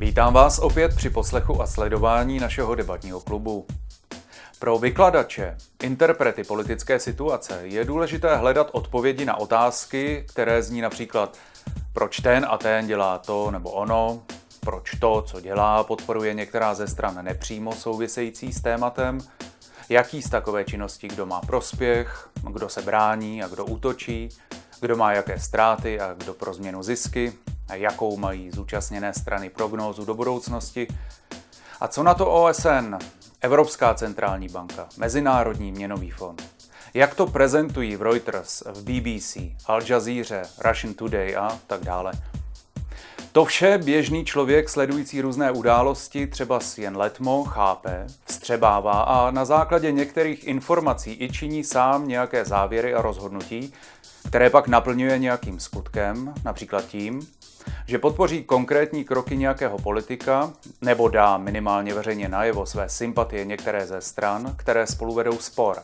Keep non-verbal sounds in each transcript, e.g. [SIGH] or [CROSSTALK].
Vítám vás opět při poslechu a sledování našeho debatního klubu. Pro vykladače, interprety politické situace je důležité hledat odpovědi na otázky, které zní například proč ten a ten dělá to nebo ono, proč to, co dělá, podporuje některá ze stran nepřímo související s tématem, jaký z takové činnosti kdo má prospěch, kdo se brání a kdo útočí, kdo má jaké ztráty a kdo pro změnu zisky, jakou mají zúčastněné strany prognózu do budoucnosti a co na to OSN, Evropská centrální banka, Mezinárodní měnový fond. Jak to prezentují v Reuters, v BBC, Al Jazeera, Russian Today a tak dále. To vše běžný člověk sledující různé události, třeba s jen letmo, chápe, vstřebává a na základě některých informací i činí sám nějaké závěry a rozhodnutí, které pak naplňuje nějakým skutkem, například tím, že podpoří konkrétní kroky nějakého politika nebo dá minimálně veřejně najevo své sympatie některé ze stran, které spolu vedou spor.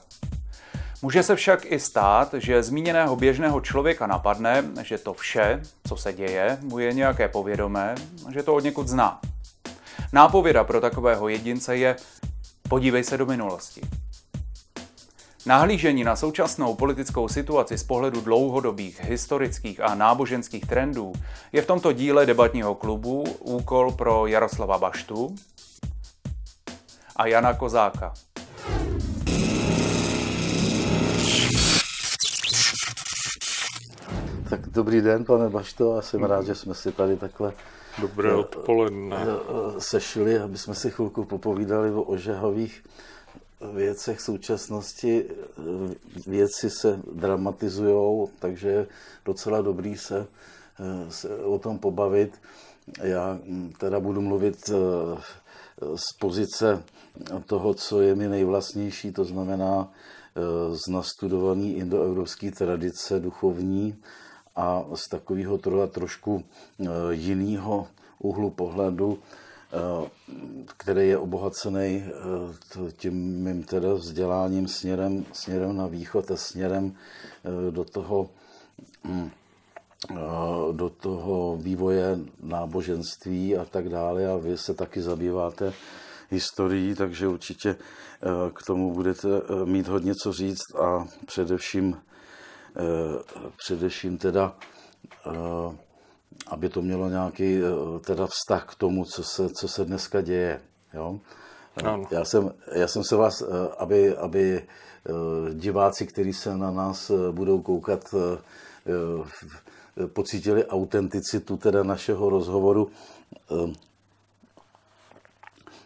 Může se však i stát, že zmíněného běžného člověka napadne, že to vše, co se děje, mu je nějaké povědomé, že to od někud zná. Nápověda pro takového jedince je podívej se do minulosti. Nahlížení na současnou politickou situaci z pohledu dlouhodobých, historických a náboženských trendů je v tomto díle debatního klubu úkol pro Jaroslava Baštu a Jana Kozáka. Tak dobrý den, pane Bašto, a jsem hmm. rád, že jsme si tady takhle Dobré eh, odpoledne. Eh, sešli, aby jsme si chvilku popovídali o ožehových věcech současnosti eh, věci se dramatizují, takže je docela dobrý se, eh, se o tom pobavit. Já hm, teda budu mluvit eh, z pozice toho, co je mi nejvlastnější, to znamená z nastudovaný indoevropské tradice duchovní a z takového trošku jiného úhlu pohledu, Eh, který je obohacený eh, tím mým teda vzděláním směrem, směrem na východ a směrem eh, do toho, hm, do toho vývoje náboženství a tak dále. A vy se taky zabýváte historií, takže určitě k tomu budete mít hodně co říct a především, především teda aby to mělo nějaký eh, teda vztah k tomu, co se, co se dneska děje. Jo? Eh, já, jsem, já jsem se vás, eh, aby, aby diváci, kteří se na nás budou koukat, pocítili autenticitu teda našeho rozhovoru,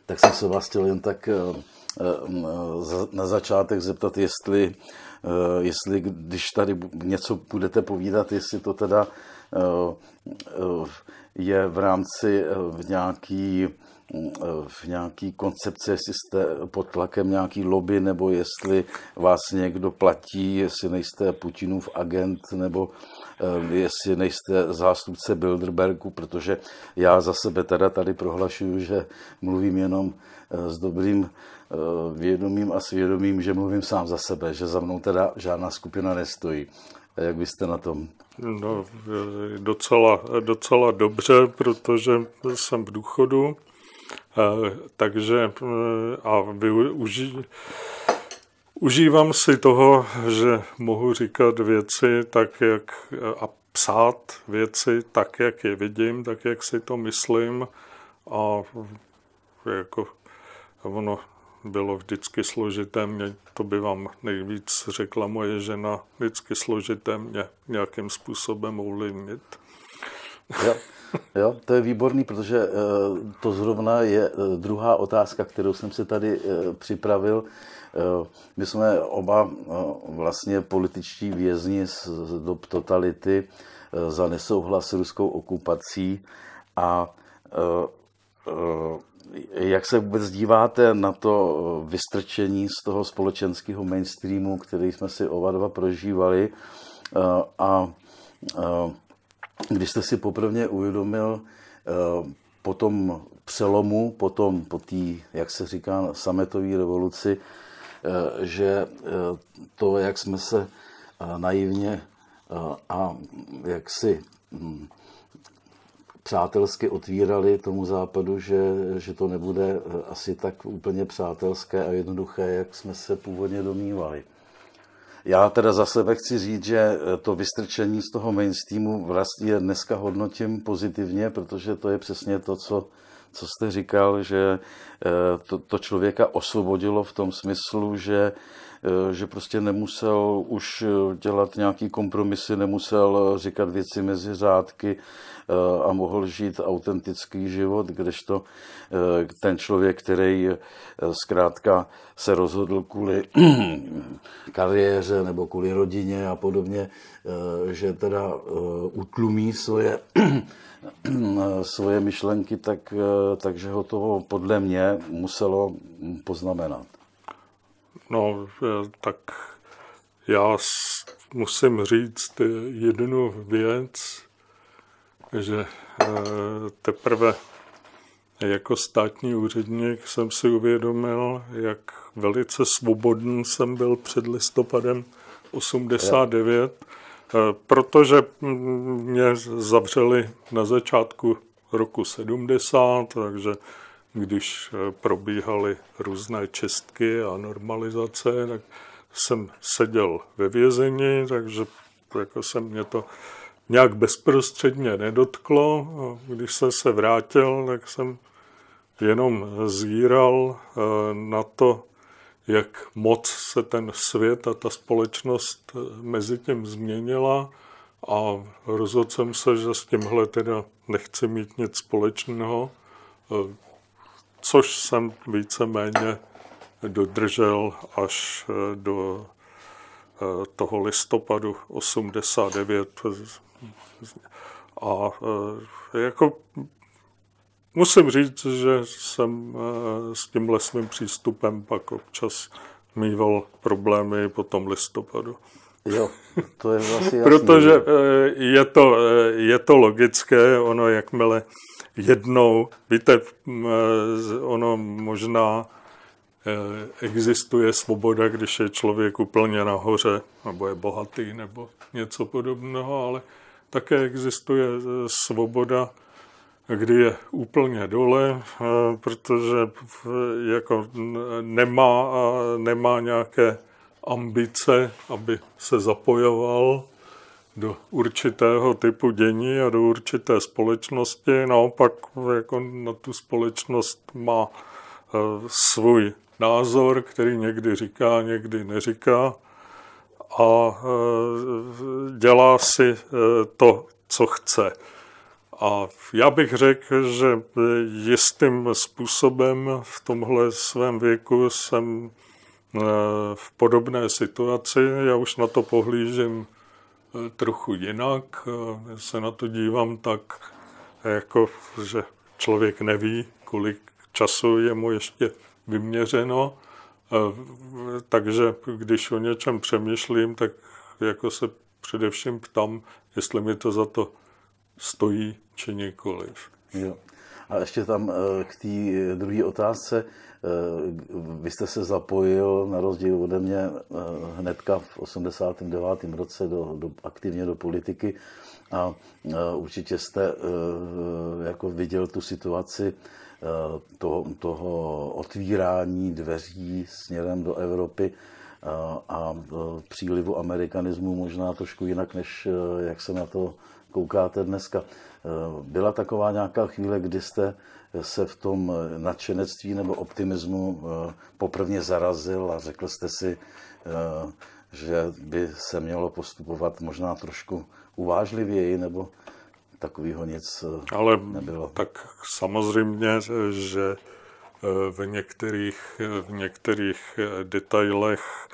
tak jsem se vás chtěl jen tak na začátek zeptat, jestli, jestli když tady něco budete povídat, jestli to teda Eh, eh, je v rámci eh, v nějaký v nějaký koncepce, jestli jste pod tlakem nějaký lobby, nebo jestli vás někdo platí, jestli nejste Putinův agent, nebo jestli nejste zástupce Bilderbergu, protože já za sebe teda tady prohlašuju, že mluvím jenom s dobrým vědomím a svědomím, že mluvím sám za sebe, že za mnou teda žádná skupina nestojí. Jak vy jste na tom? No, docela, docela dobře, protože jsem v důchodu, eh, takže eh, a využi, užívám si toho, že mohu říkat věci tak, jak a psát věci tak, jak je vidím, tak, jak si to myslím a jako ono bylo vždycky složité mě, to by vám nejvíc řekla moje žena, vždycky složité mě nějakým způsobem ovlivnit. Jo, jo, to je výborný, protože eh, to zrovna je eh, druhá otázka, kterou jsem se tady eh, připravil. My jsme oba vlastně političtí vězni z dob totality za nesouhlas s ruskou okupací a jak se vůbec díváte na to eh, vystrčení z toho společenského mainstreamu, který jsme si oba dva prožívali eh, a eh, když jste si poprvé uvědomil po tom přelomu, potom po té, jak se říká, sametové revoluci, že to, jak jsme se naivně a jak si hm, přátelsky otvírali tomu západu, že, že to nebude eh, asi tak úplně přátelské a jednoduché, jak jsme se původně domnívali. Já teda za sebe chci říct, že eh, to vystrčení z toho mainstreamu vlastně dneska hodnotím pozitivně, protože to je přesně to, co, co jste říkal, že eh, to, to člověka osvobodilo v tom smyslu, že, že prostě nemusel už dělat nějaký kompromisy, nemusel říkat věci mezi řádky, Eh, a mohl žít autentický život, kdežto eh, ten člověk, který eh, zkrátka se rozhodl kvůli [CLEARS THROAT] kariéře nebo kvůli rodině a podobně, že teda utlumí svoje [CLEARS THROAT] svoje myšlenky, tak, takže ho toho podle mě muselo poznamenat. No, tak já musím říct jednu věc, že eh, teprve jako státní úředník jsem si uvědomil, jak velice svobodný jsem byl před listopadem 89, eh, protože mě zavřeli na začátku roku 70, takže když eh, probíhaly různé čistky a normalizace, tak jsem seděl ve vězení, takže jako se mě to nějak bezprostředně nedotklo. Když jsem se vrátil, tak jsem jenom zíral eh, na to, jak moc se ten svět a ta společnost eh, mezi tím změnila a rozhodl jsem se, že s tímhle teda nechci mít nic společného, eh, což jsem víceméně dodržel až do toho listopadu 89. A e, jako musím říct, že jsem e, s tím lesním přístupem pak občas mýval problémy po tom listopadu. Jo, to je vlastně Protože e, je to, je to logické, ono jakmile jednou, víte, ono možná existuje svoboda, když je člověk úplně nahoře, nebo je bohatý, nebo něco podobného, ale také existuje eh, svoboda, kdy je úplně dole, eh, protože jako nemá, nemá nějaké ambice, aby se zapojoval do určitého typu dění a do určité společnosti. Naopak jako na tu společnost má eh, svůj názor, který někdy říká, někdy neříká a e, dělá si e, to, co chce. A já bych řekl, že jistým způsobem v tomhle svém věku jsem e, v podobné situaci. Já už na to pohlížím trochu jinak. Já se na to dívám tak, jako že člověk neví, kolik času je mu ještě vyměřeno takže když o něčem přemýšlím, tak jako se především ptám, jestli mi to za to stojí či nikoliv. Jo. A ještě tam e, k té e, druhé otázce. E, vy jste se zapojil, na rozdíl ode mě, hnedka v 89. roce do, do, aktivně do politiky a určitě jste jako viděl tu situaci Eh, toho, toho otvírání dveří směrem do Evropy eh, a eh, přílivu amerikanismu možná trošku jinak, než jak se na to koukáte dneska. Byla taková nějaká chvíle, kdy jste se v tom nadšenectví nebo optimismu poprvně zarazil a řekl jste si, že by se mělo postupovat možná trošku uvážlivěji, nebo takového nic eh, Ale nebylo. tak samozřejmě, že eh, v některých, eh, v některých detailech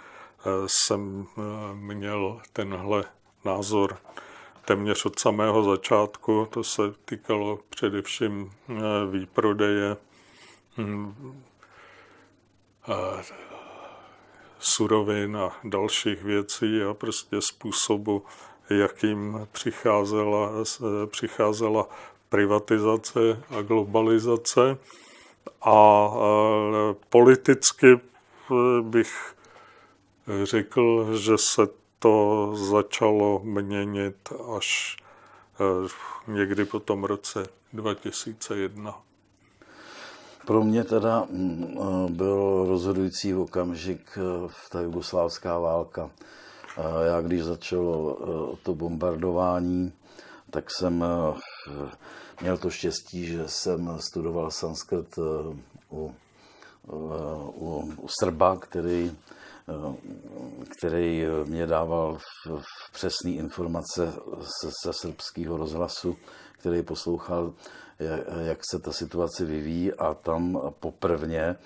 jsem měl tenhle názor téměř od samého začátku. To se týkalo především výprodeje hm, surovin a dalších věcí a prostě způsobu jakým přicházela, přicházela privatizace a globalizace. A e, politicky e, bych řekl, že se to začalo měnit až e, někdy po tom roce 2001. Pro mě teda mm, byl rozhodující okamžik ta jugoslávská válka. Já když začalo eh, to bombardování, tak jsem eh, měl to štěstí, že jsem studoval sanskrt eh, u, u, u Srba, který, který mě dával přesné informace ze, ze srbského rozhlasu, který poslouchal, jak se ta situace vyvíjí a tam poprvně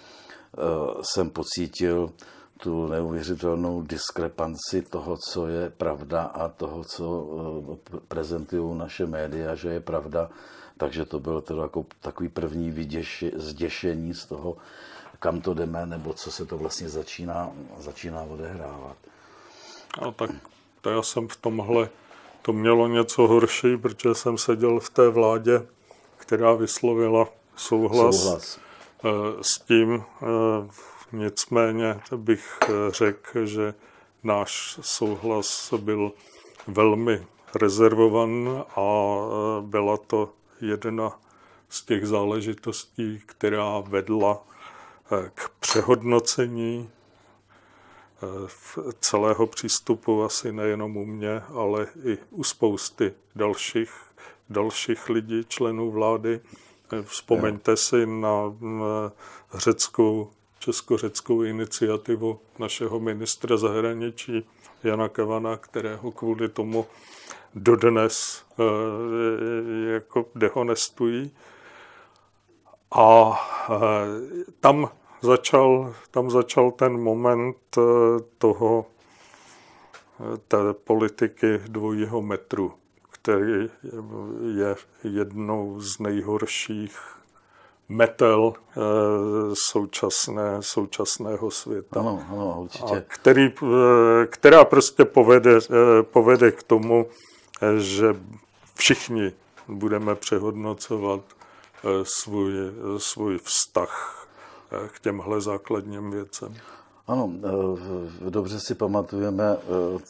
jsem pocítil tu neuvěřitelnou diskrepanci toho, co je pravda a toho, co eh, prezentují naše média, že je pravda. Takže to bylo teda jako takový první vyděši, zděšení z toho, kam to jdeme, nebo co se to vlastně začíná, začíná odehrávat. No tak to já jsem v tomhle, to mělo něco horší, protože jsem seděl v té vládě, která vyslovila souhlas, souhlas. Eh, s tím, eh, Nicméně bych eh, řekl, že náš souhlas byl velmi rezervovan a eh, byla to jedna z těch záležitostí, která vedla eh, k přehodnocení celého přístupu asi nejenom u mě, ale i u spousty dalších, dalších lidí, členů vlády. Vzpomeňte si na mm, řeckou česko-řeckou iniciativu našeho ministra zahraničí Jana Kavana, kterého kvůli tomu dodnes eh, jako dehonestují. A eh, tam začal, tam začal ten moment eh, toho, té politiky dvojího metru, který je jednou z nejhorších metal eh, současné, současného světa. Ano, ano, určitě. A který, eh, která prostě povede, eh, povede k tomu, že všichni budeme přehodnocovat svůj, svůj vztah k těmhle základním věcem. Ano, dobře si pamatujeme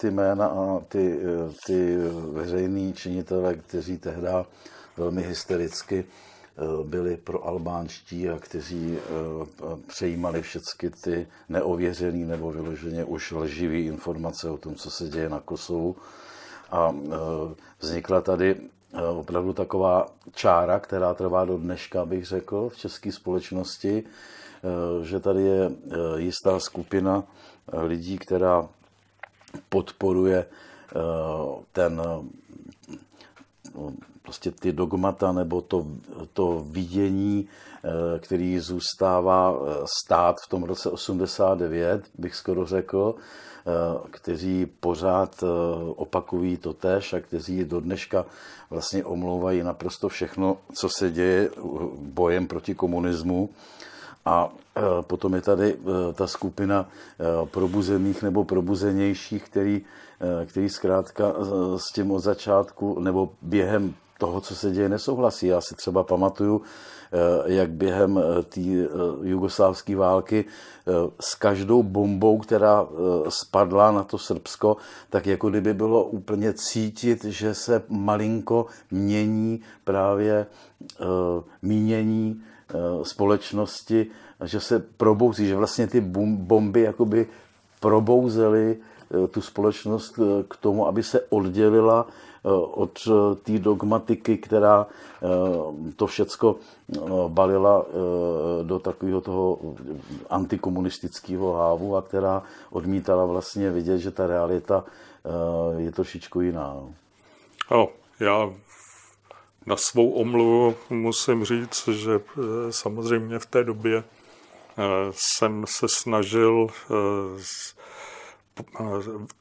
ty jména a ty, ty veřejný činitele, kteří tehdy velmi hystericky Eh, byli pro albánští a kteří eh, přejímali všechny ty neověřené nebo vyloženě už lživé informace o tom, co se děje na Kosovu. A eh, vznikla tady opravdu taková čára, která trvá do dneška, bych řekl, v české společnosti, že tady je jistá skupina lidí, která podporuje ten prostě ty dogmata nebo to, to vidění, eh, který zůstává eh, stát v tom roce 89, bych skoro řekl, eh, kteří pořád opakují to tež a kteří do dneška vlastně omlouvají naprosto všechno, co se děje bojem proti komunismu. A potom je tady ta skupina probuzených nebo probuzenějších, který, který zkrátka s tím od začátku nebo během toho, co se děje, nesouhlasí. Já si třeba pamatuju, eh, jak během eh, té eh, jugoslávské války s každou bombou, která spadla na to Srbsko, tak jako kdyby bylo úplně cítit, že se malinko mění právě mínění společnosti, že se probouzí, že vlastně ty bomby jakoby probouzely tu společnost k tomu, aby se oddělila Eh, od eh, té dogmatiky, která eh, to všecko balila do takového toho antikomunistického hávu a která odmítala vlastně vidět, že ta realita je trošičku jiná. No, já na svou omluvu musím říct, že samozřejmě v té době jsem se snažil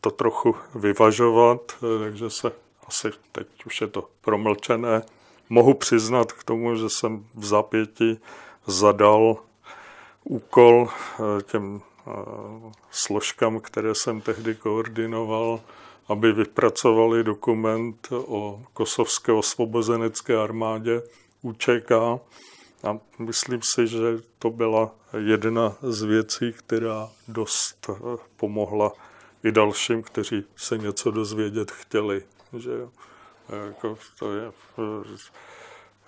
to trochu vyvažovat, takže se asi teď už je to promlčené, mohu přiznat k tomu, že jsem v zapěti zadal úkol eh, těm eh, složkám, které jsem tehdy koordinoval, aby vypracovali dokument o kosovské osvobozenecké armádě UČK. A myslím si, že to byla jedna z věcí, která dost eh, pomohla i dalším, kteří se něco dozvědět chtěli že Jako to je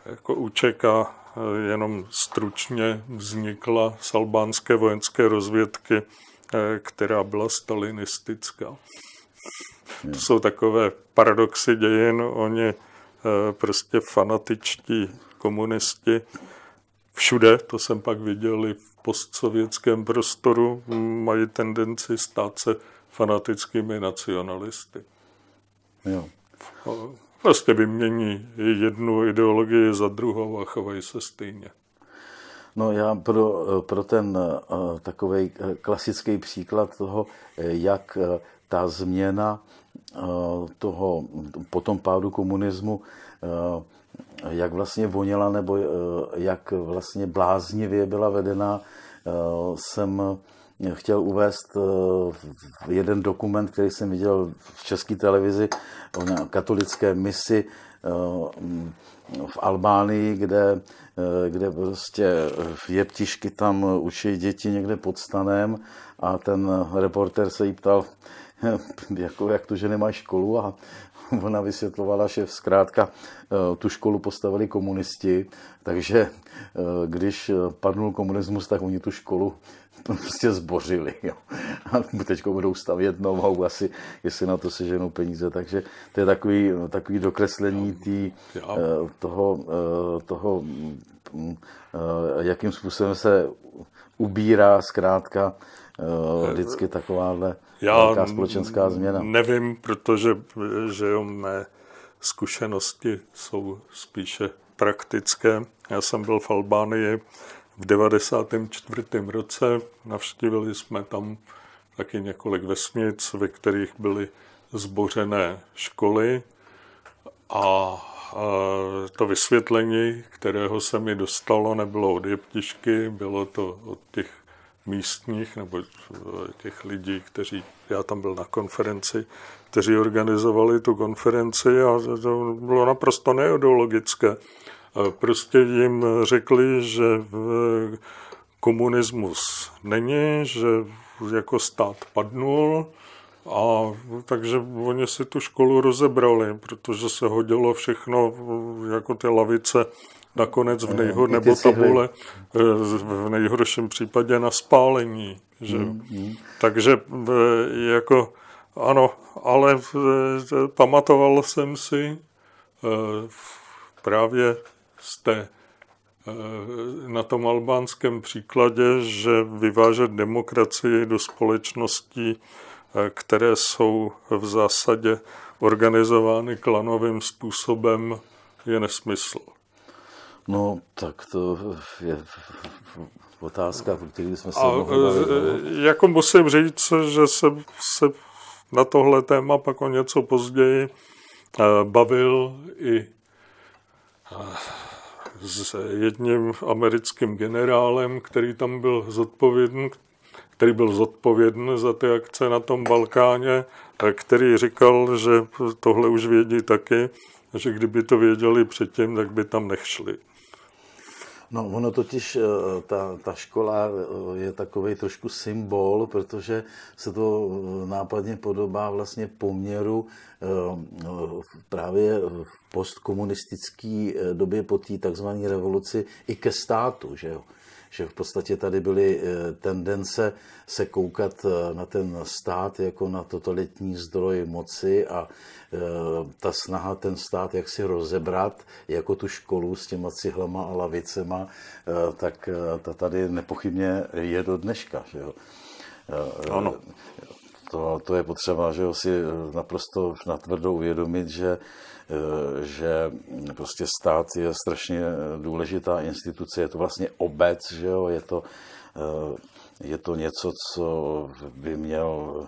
jako Učeka eh, jenom stručně vznikla z albánské vojenské rozvědky, eh, která byla stalinistická. Hmm. To jsou takové paradoxy dějin. Oni eh, prostě fanatičtí komunisti všude, to jsem pak viděl i v postsovětském prostoru, mají tendenci stát se fanatickými nacionalisty. Jo. Prostě vymění jednu ideologii za druhou a chovají se stejně. No já pro, pro ten eh, takový eh, klasický příklad toho, eh, jak ta změna toho, po tom pádu komunismu, jak vlastně voněla nebo jak vlastně bláznivě byla vedena, jsem chtěl uvést eh, jeden dokument, který jsem viděl v české televizi o katolické misi eh, mm, v Albánii, kde, eh, kde prostě v jeptišky tam učí děti někde pod stanem a ten reporter se jí ptal, [LAUGHS] jako, jak to, že nemá školu a ona vysvětlovala, že zkrátka tu školu postavili komunisti, takže když padnul komunismus, tak oni tu školu prostě zbořili. Jo. A teď budou stavět novou asi, jestli na to se ženou peníze. Takže to je takový, takový dokreslení tý, eh, toho, eh, toho, mm, eh, jakým způsobem se ubírá zkrátka vždycky takováhle Já velká společenská změna. nevím, protože že jo, mé zkušenosti jsou spíše praktické. Já jsem byl v Albánii v 94. roce navštívili jsme tam taky několik vesnic, ve kterých byly zbořené školy a e, to vysvětlení, kterého se mi dostalo, nebylo od jeptišky, bylo to od těch místních nebo e, těch lidí, kteří, já tam byl na konferenci, kteří organizovali tu konferenci a to bylo naprosto neodologické prostě jim řekli, že komunismus není, že jako stát padnul, a takže oni si tu školu rozebrali, protože se hodilo všechno, jako ty lavice, nakonec v eh, nejhor, nebo tabule, eh, v nejhorším případě na spálení. Že? Mm-hmm. Takže eh, jako ano, ale pamatoval jsem si právě jste eh, na tom albánském příkladě, že vyvážet demokracii do společností, eh, které jsou v zásadě organizovány klanovým způsobem, je nesmysl. No, tak to je otázka, v které jsme se... A, eh, jako musím říct, že se, se na tohle téma pak o něco později bavil i s jedním americkým generálem, který tam byl zodpovědný, který byl zodpovědný za ty akce na tom Balkáně, který říkal, že tohle už vědí taky, že kdyby to věděli předtím, tak by tam nešli. No, ono totiž, eh, ta, ta škola eh, je takový trošku symbol, protože se to eh, nápadně podobá vlastně poměru právě v postkomunistické době po té takzvané revoluci i ke státu, že jo že v podstatě tady byly eh, tendence se koukat eh, na ten stát jako na totalitní zdroj moci a eh, ta snaha ten stát jak si rozebrat, jako tu školu s těma cihlama a lavicema, tak ta tady nepochybně je do dneška. Že jo? Ano. To, to je potřeba, že jo, si naprosto natvrdo uvědomit, že Eh, že prostě stát je strašně důležitá instituce, je to vlastně obec, že jo, je to, eh, je to něco, co by měl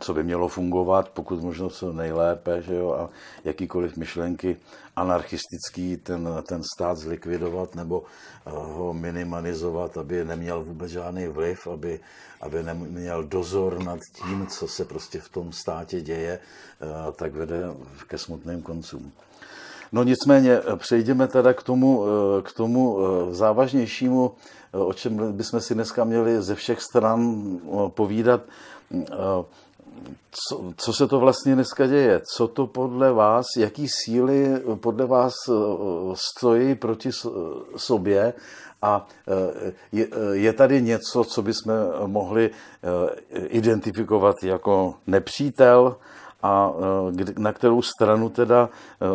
co by mělo fungovat, pokud možno co nejlépe, že jo, a jakýkoliv myšlenky anarchistický ten, ten stát zlikvidovat nebo eh, ho minimalizovat, aby neměl vůbec žádný vliv, aby, aby neměl dozor nad tím, co se prostě v tom státě děje, eh, tak vede ke smutným koncům. No nicméně eh, přejdeme teda k tomu, k tomu závažnějšímu, o čem bychom si dneska měli ze všech stran povídat. Mm, co, co se to vlastně dneska děje? Co to podle vás, jaký síly podle vás eh, stojí proti sobě a eh, je, eh, je tady něco, co bychom mohli identifikovat jako nepřítel a na kterou stranu teda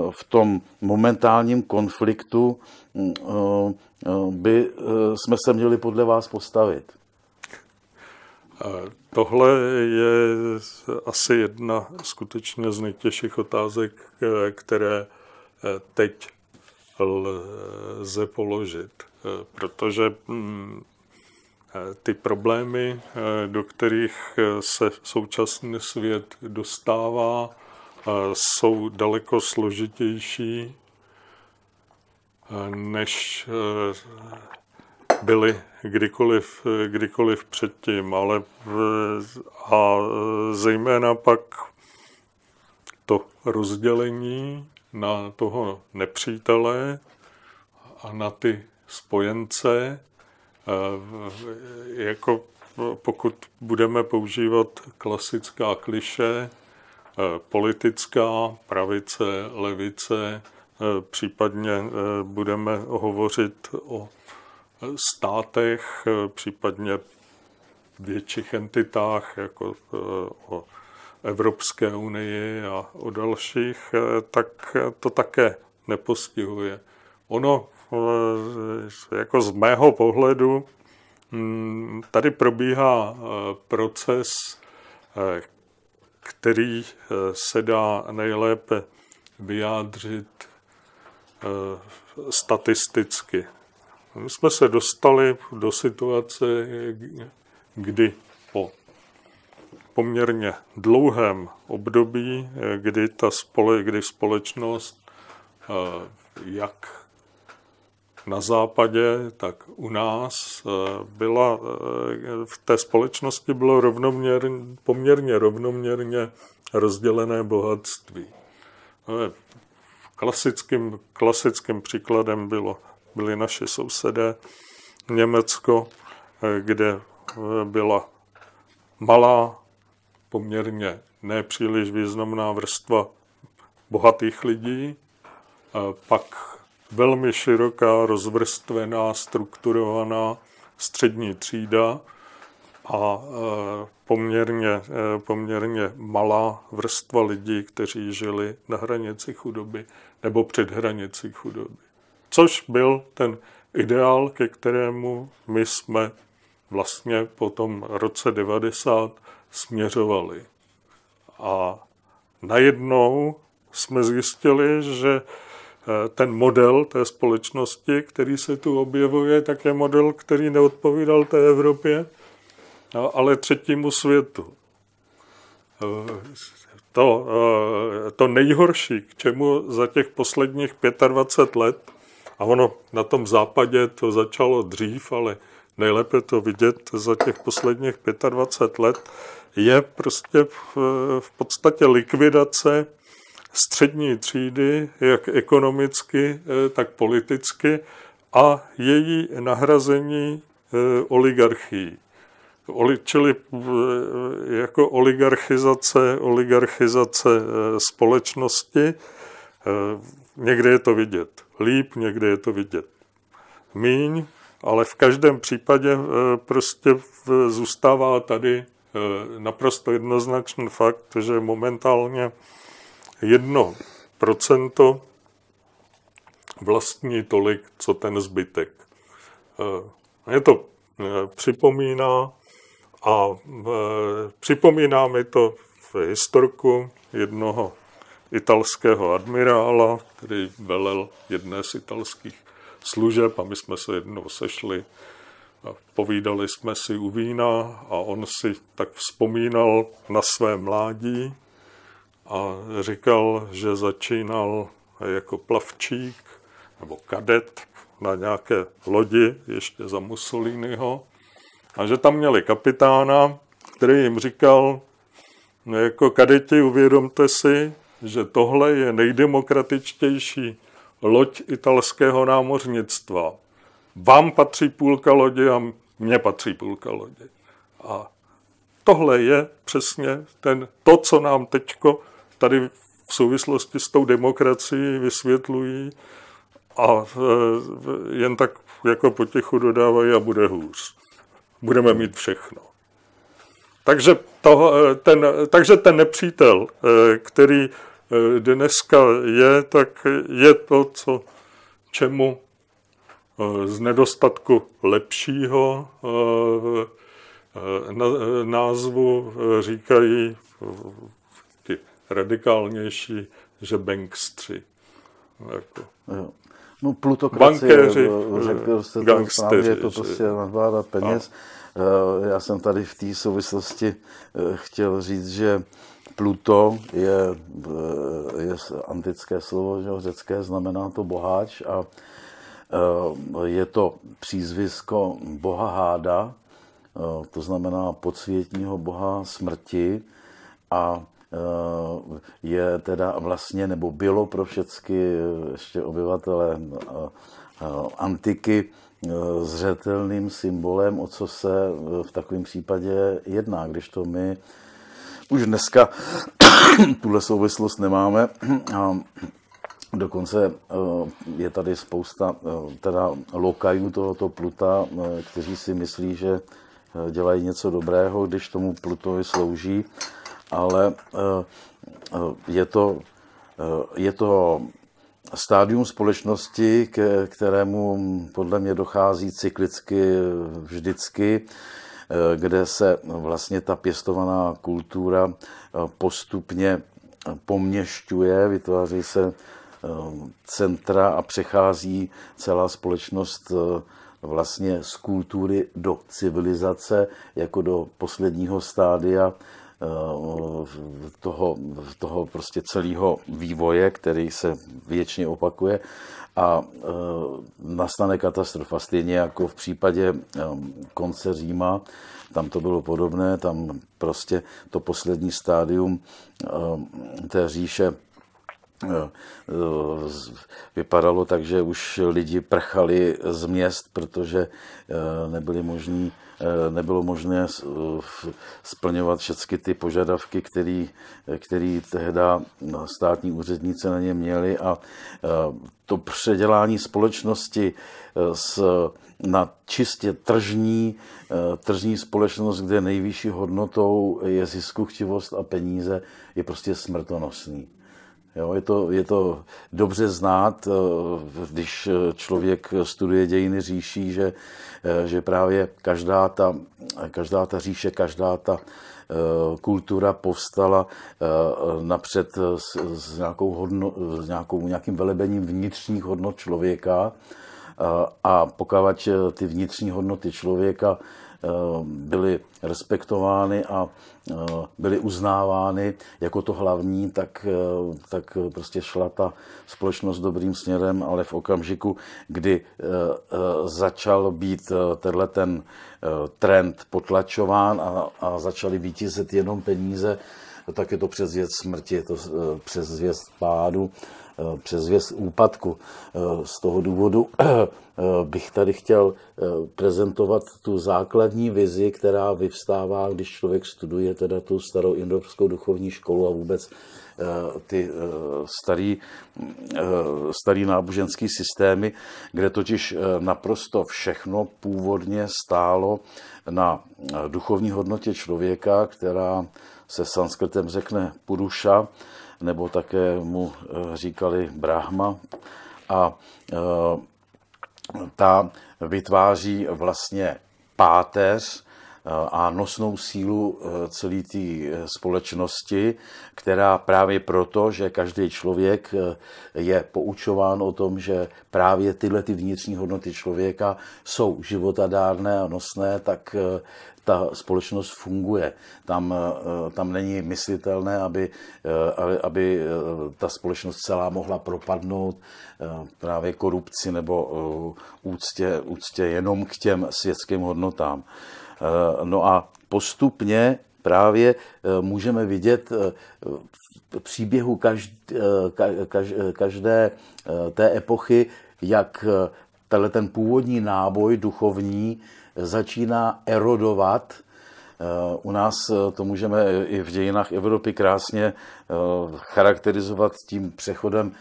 v tom momentálním konfliktu mm, by jsme se měli podle vás postavit? Tohle je asi jedna skutečně z nejtěžších otázek, které eh, teď lze položit, eh, protože mm, eh, ty problémy, do kterých se současný svět dostává, jsou daleko složitější než byly kdykoliv, kdykoliv předtím, ale a zejména pak to rozdělení na toho nepřítele a na ty spojence, eh, jako pokud budeme používat klasická kliše, eh, politická, pravice, levice, eh, případně budeme hovořit o státech, eh, případně větších entitách, jako eh, o Evropské unii a o dalších, eh, tak to také nepostihuje. Ono, jako z mého pohledu, mm, tady probíhá proces, který se dá nejlépe vyjádřit statisticky jsme se dostali do situace, kdy po poměrně dlouhém období, kdy, ta spole, kdy společnost eh, jak na západě, tak u nás eh, byla, eh, v té společnosti bylo rovnoměr, poměrně rovnoměrně rozdělené bohatství. Klasickým, klasickým příkladem bylo byli naše sousedé Německo, eh, kde eh, byla malá, poměrně nepříliš významná vrstva bohatých lidí, pak velmi široká, rozvrstvená, strukturovaná střední třída a eh, poměrně, poměrně malá vrstva lidí, kteří žili na hranici chudoby nebo před hranicí chudoby. Což byl ten ideál, ke kterému my jsme vlastně po tom roce 90 směřovali. A najednou jsme zjistili, že eh, ten model té společnosti, který se tu objevuje, tak je model, který neodpovídal té Evropě, no, ale třetímu světu. Eh, to, eh, to nejhorší, k čemu za těch posledních 25 let a ono na tom západě to začalo dřív, ale nejlépe to vidět za těch posledních 25 let, je prostě v, v podstatě likvidace střední třídy, jak ekonomicky, eh, tak politicky, a její nahrazení eh, oligarchií. Čili eh, jako oligarchizace, oligarchizace společnosti. Někde je to vidět líp, někde je to vidět míň, ale v každém případě eh, prostě zůstává tady eh, naprosto jednoznačný fakt, že momentálně jedno procento vlastní tolik, co ten zbytek. Eh, je to připomíná a připomíná mi to v historku jednoho italského admirála, který velel jedné z italských služeb a my jsme se jednou sešli a povídali jsme si u vína a on si tak vzpomínal na své mládí a říkal, že začínal jako plavčík nebo kadet na nějaké lodi ještě za Mussoliniho a že tam měli kapitána, který jim říkal, no jako kadeti uvědomte si, že tohle je nejdemokratičtější loď italského námořnictva. Vám patří půlka lodi a mně patří půlka lodi. A tohle je přesně ten, to, co nám teďko tady v souvislosti s tou demokracií vysvětlují a e, jen tak jako potichu dodávají a bude hůř. Budeme mít všechno. Takže, to, e, ten, e, takže ten nepřítel, který Eh, dneska je, tak je to, co, čemu eh, z nedostatku lepšího eh, názvu říkají ty radikálnější, že bankstři. Jako. No, plutokracie, Bankéři, řekl jste to správně, je to prostě nadvláda peněz. A. Já jsem tady v té souvislosti chtěl říct, že Pluto je, eh, je antické slovo, že řecké, znamená to boháč a eh, je to přízvisko boha Háda, eh, to znamená podsvětního boha smrti a je teda vlastně, nebo bylo pro všechny ještě obyvatele antiky zřetelným symbolem, o co se v takovém případě jedná, když to my už dneska [COUGHS] tuhle souvislost nemáme. A Dokonce eh, je tady spousta eh, teda lokajů tohoto Pluta, eh, kteří si myslí, že dělají něco dobrého, když tomu Plutovi slouží, ale je to, je to stádium společnosti, ke kterému podle mě dochází cyklicky vždycky. Eh, kde se vlastně ta pěstovaná kultura eh, postupně poměšťuje, vytváří se eh, centra a přechází celá společnost vlastně z kultury do civilizace, jako do posledního stádia toho, toho prostě celého vývoje, který se většině opakuje a e, nastane katastrofa. Stejně jako v případě e, konce Říma, tam to bylo podobné, tam prostě to poslední stádium e, té říše vypadalo tak, že už lidi prchali z měst, protože nebyli možní Eh, nebylo možné eh, splňovat všechny ty požadavky, který, eh, který tehda státní úředníci na ně měli a to předělání společnosti s, na čistě tržní, tržní společnost, kde nejvyšší hodnotou je ziskuchtivost a peníze, je prostě smrtonosný. Jo, je, to, je to dobře znát, když člověk studuje dějiny říší, že Eh, že právě každá ta, každá ta říše, každá ta eh, kultura povstala eh, napřed s, s, nějakou hodno, s nějakou, nějakým velebením vnitřních hodnot člověka a pokud ty vnitřní hodnoty člověka Eh, byly respektovány a eh, byly uznávány jako to hlavní, tak, eh, tak prostě šla ta společnost dobrým směrem, ale v okamžiku, kdy začal být tenhle ten trend potlačován a, a začaly vítězit jenom peníze, tak je to přes věc smrti, je to přes věc pádu Eh, věc úpadku. Eh, z toho důvodu [CLEARS THROAT] eh, bych tady chtěl prezentovat tu základní vizi, která vyvstává, když člověk studuje teda tu starou indorskou duchovní školu a vůbec ty starý, starý náboženský systémy, kde totiž naprosto všechno původně stálo na duchovní hodnotě člověka, která se sanskritem řekne puruša, nebo také mu eh, říkali Brahma. A eh, ta vytváří vlastně páteř eh, a nosnou sílu celé té společnosti, která právě proto, že každý člověk je poučován o tom, že právě tyhle ty vnitřní hodnoty člověka jsou životadárné a nosné, tak ta společnost funguje. Tam, eh, tam není myslitelné, aby, eh, aby, aby eh, ta společnost celá mohla propadnout právě korupci nebo úctě, úctě jenom k těm světským hodnotám. No a postupně právě můžeme vidět v příběhu každé té epochy, jak tenhle ten původní náboj duchovní začíná erodovat. Eh, u nás eh, to můžeme i v dějinách Evropy krásně eh, charakterizovat tím přechodem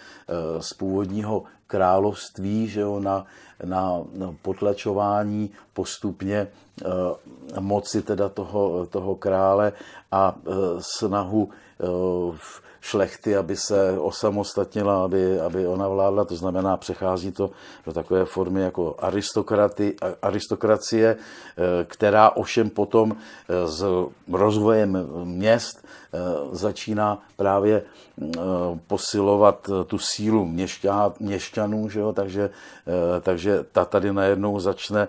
z původního království že jo, na, na potlačování postupně moci teda toho, toho krále a snahu v šlechty, aby se osamostatnila, aby, aby ona vládla. To znamená, přechází to do takové formy jako aristokraty, aristokracie, e, která ovšem potom e, s rozvojem měst e, začíná právě posilovat tu sílu měšťa, měšťanů, že jo? Takže, takže ta tady najednou začne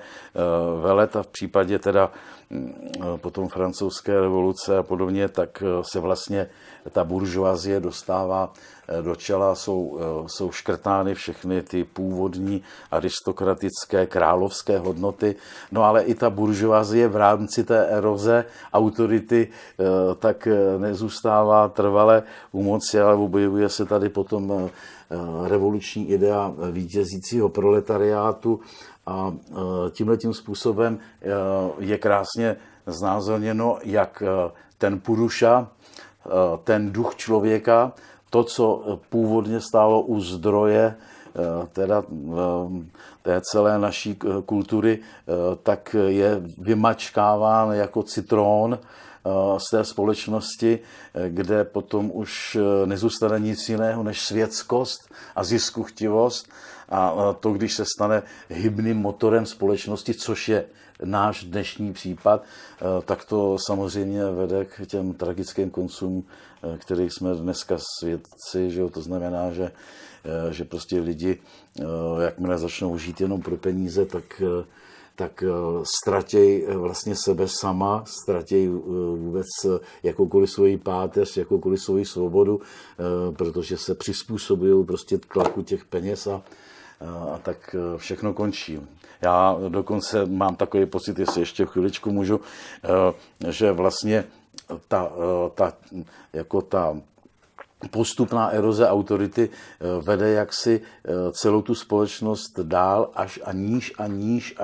velet a v případě teda Eh, potom francouzské revoluce a podobně, tak eh, se vlastně ta buržoazie dostává eh, do čela, jsou, jsou škrtány všechny ty původní aristokratické královské hodnoty. No ale i ta buržoazie v rámci té eroze autority tak nezůstává trvale u moci, ale objevuje se tady potom revoluční idea vítězícího proletariátu a e, tímhle tím způsobem e, je krásně znázorněno, jak e, ten puruša, ten duch člověka, to, co původně stálo u zdroje teda té celé naší kultury, tak je vymačkáván jako citrón z té společnosti, kde potom už nezůstane nic jiného než světskost a ziskuchtivost a to, když se stane hybným motorem společnosti, což je náš dnešní případ, e, tak to samozřejmě vede k těm tragickým koncům, e, kterých jsme dneska svědci, že jo? to znamená, že, e, že prostě lidi, jakmile začnou žít jenom pro peníze, tak tak ztratěj vlastně sebe sama, ztratěj vůbec jakoukoliv svoji páteř, jakoukoliv svoji svobodu, protože se přizpůsobují prostě tlaku těch peněz a, a tak e, všechno končí. Já dokonce mám takový pocit, jestli ještě chviličku můžu, e, že vlastně ta, e, ta, jako ta postupná eroze autority vede jaksi celou tu společnost dál až a níž a níž a,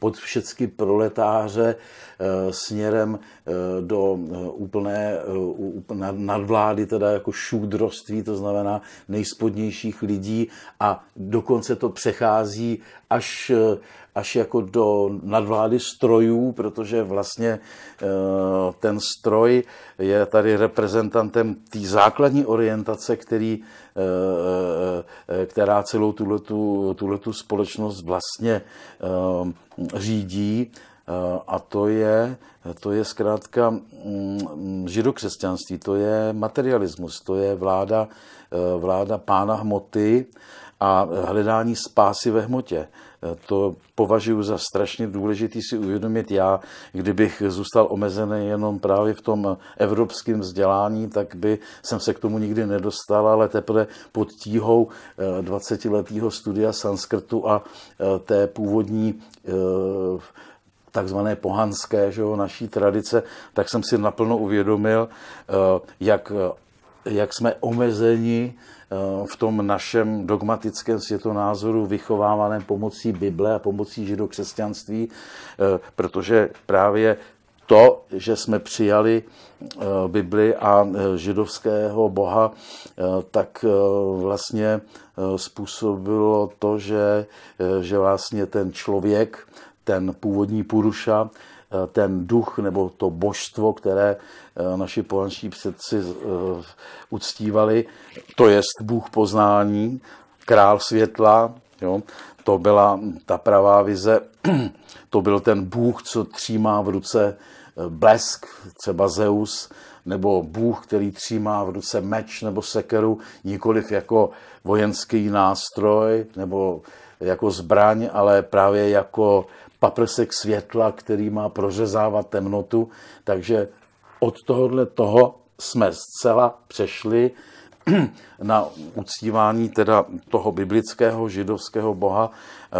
pod všechny proletáře eh, směrem eh, do eh, úplné nadvlády, teda jako šudroství, to znamená nejspodnějších lidí a dokonce to přechází až, až jako do nadvlády strojů, protože vlastně ten stroj je tady reprezentantem té základní orientace, který Eh, eh, eh, která celou tuhle tu společnost vlastně řídí, a to je, to je zkrátka mm, židokřesťanství, to je materialismus, to je vláda, vláda pána hmoty a hledání spásy ve hmotě. To považuji za strašně důležitý si uvědomit já. Kdybych zůstal omezený jenom právě v tom evropském vzdělání, tak by jsem se k tomu nikdy nedostal, ale teprve pod tíhou 20-letého eh, studia sanskrtu a eh, té původní eh, takzvané pohanské, že jo, naší tradice, tak jsem si naplno uvědomil, jak, jak jsme omezeni Eh, v tom našem dogmatickém světonázoru vychovávaném pomocí Bible a pomocí židokřesťanství, eh, protože právě to, že jsme přijali eh, Bibli a židovského boha, tak vlastně způsobilo to, že, že vlastně ten člověk, ten původní Puruša, ten duch nebo to božstvo, které Eh, naši pohanští předci eh, uctívali, to jest Bůh poznání, král světla, jo? to byla ta pravá vize, to byl ten Bůh, co třímá v ruce eh, blesk, třeba Zeus, nebo Bůh, který třímá v ruce meč nebo sekeru, nikoliv jako vojenský nástroj nebo jako zbraň, ale právě jako paprsek světla, který má prořezávat temnotu. Takže od tohohle toho jsme zcela přešli [CLEARS THROAT] na uctívání teda toho biblického židovského boha eh,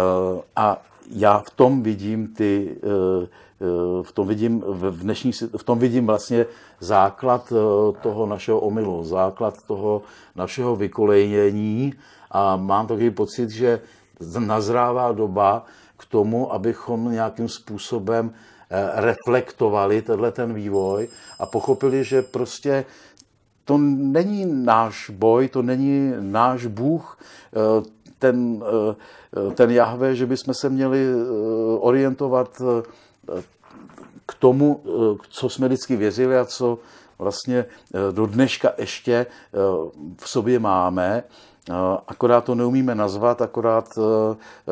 a já v tom vidím ty, eh, eh, v tom vidím, v, dnešní, v tom vidím vlastně základ toho našeho omylu, základ toho našeho vykolejení a mám takový pocit, že nazrává doba k tomu, abychom nějakým způsobem Eh, reflektovali tenhle ten vývoj a pochopili, že prostě to není náš boj, to není náš Bůh, eh, ten, eh, ten Jahve, že bychom se měli orientovat k tomu, co jsme vždycky věřili a co vlastně do dneška ještě v sobě máme, Akorát to neumíme nazvat, akorát e,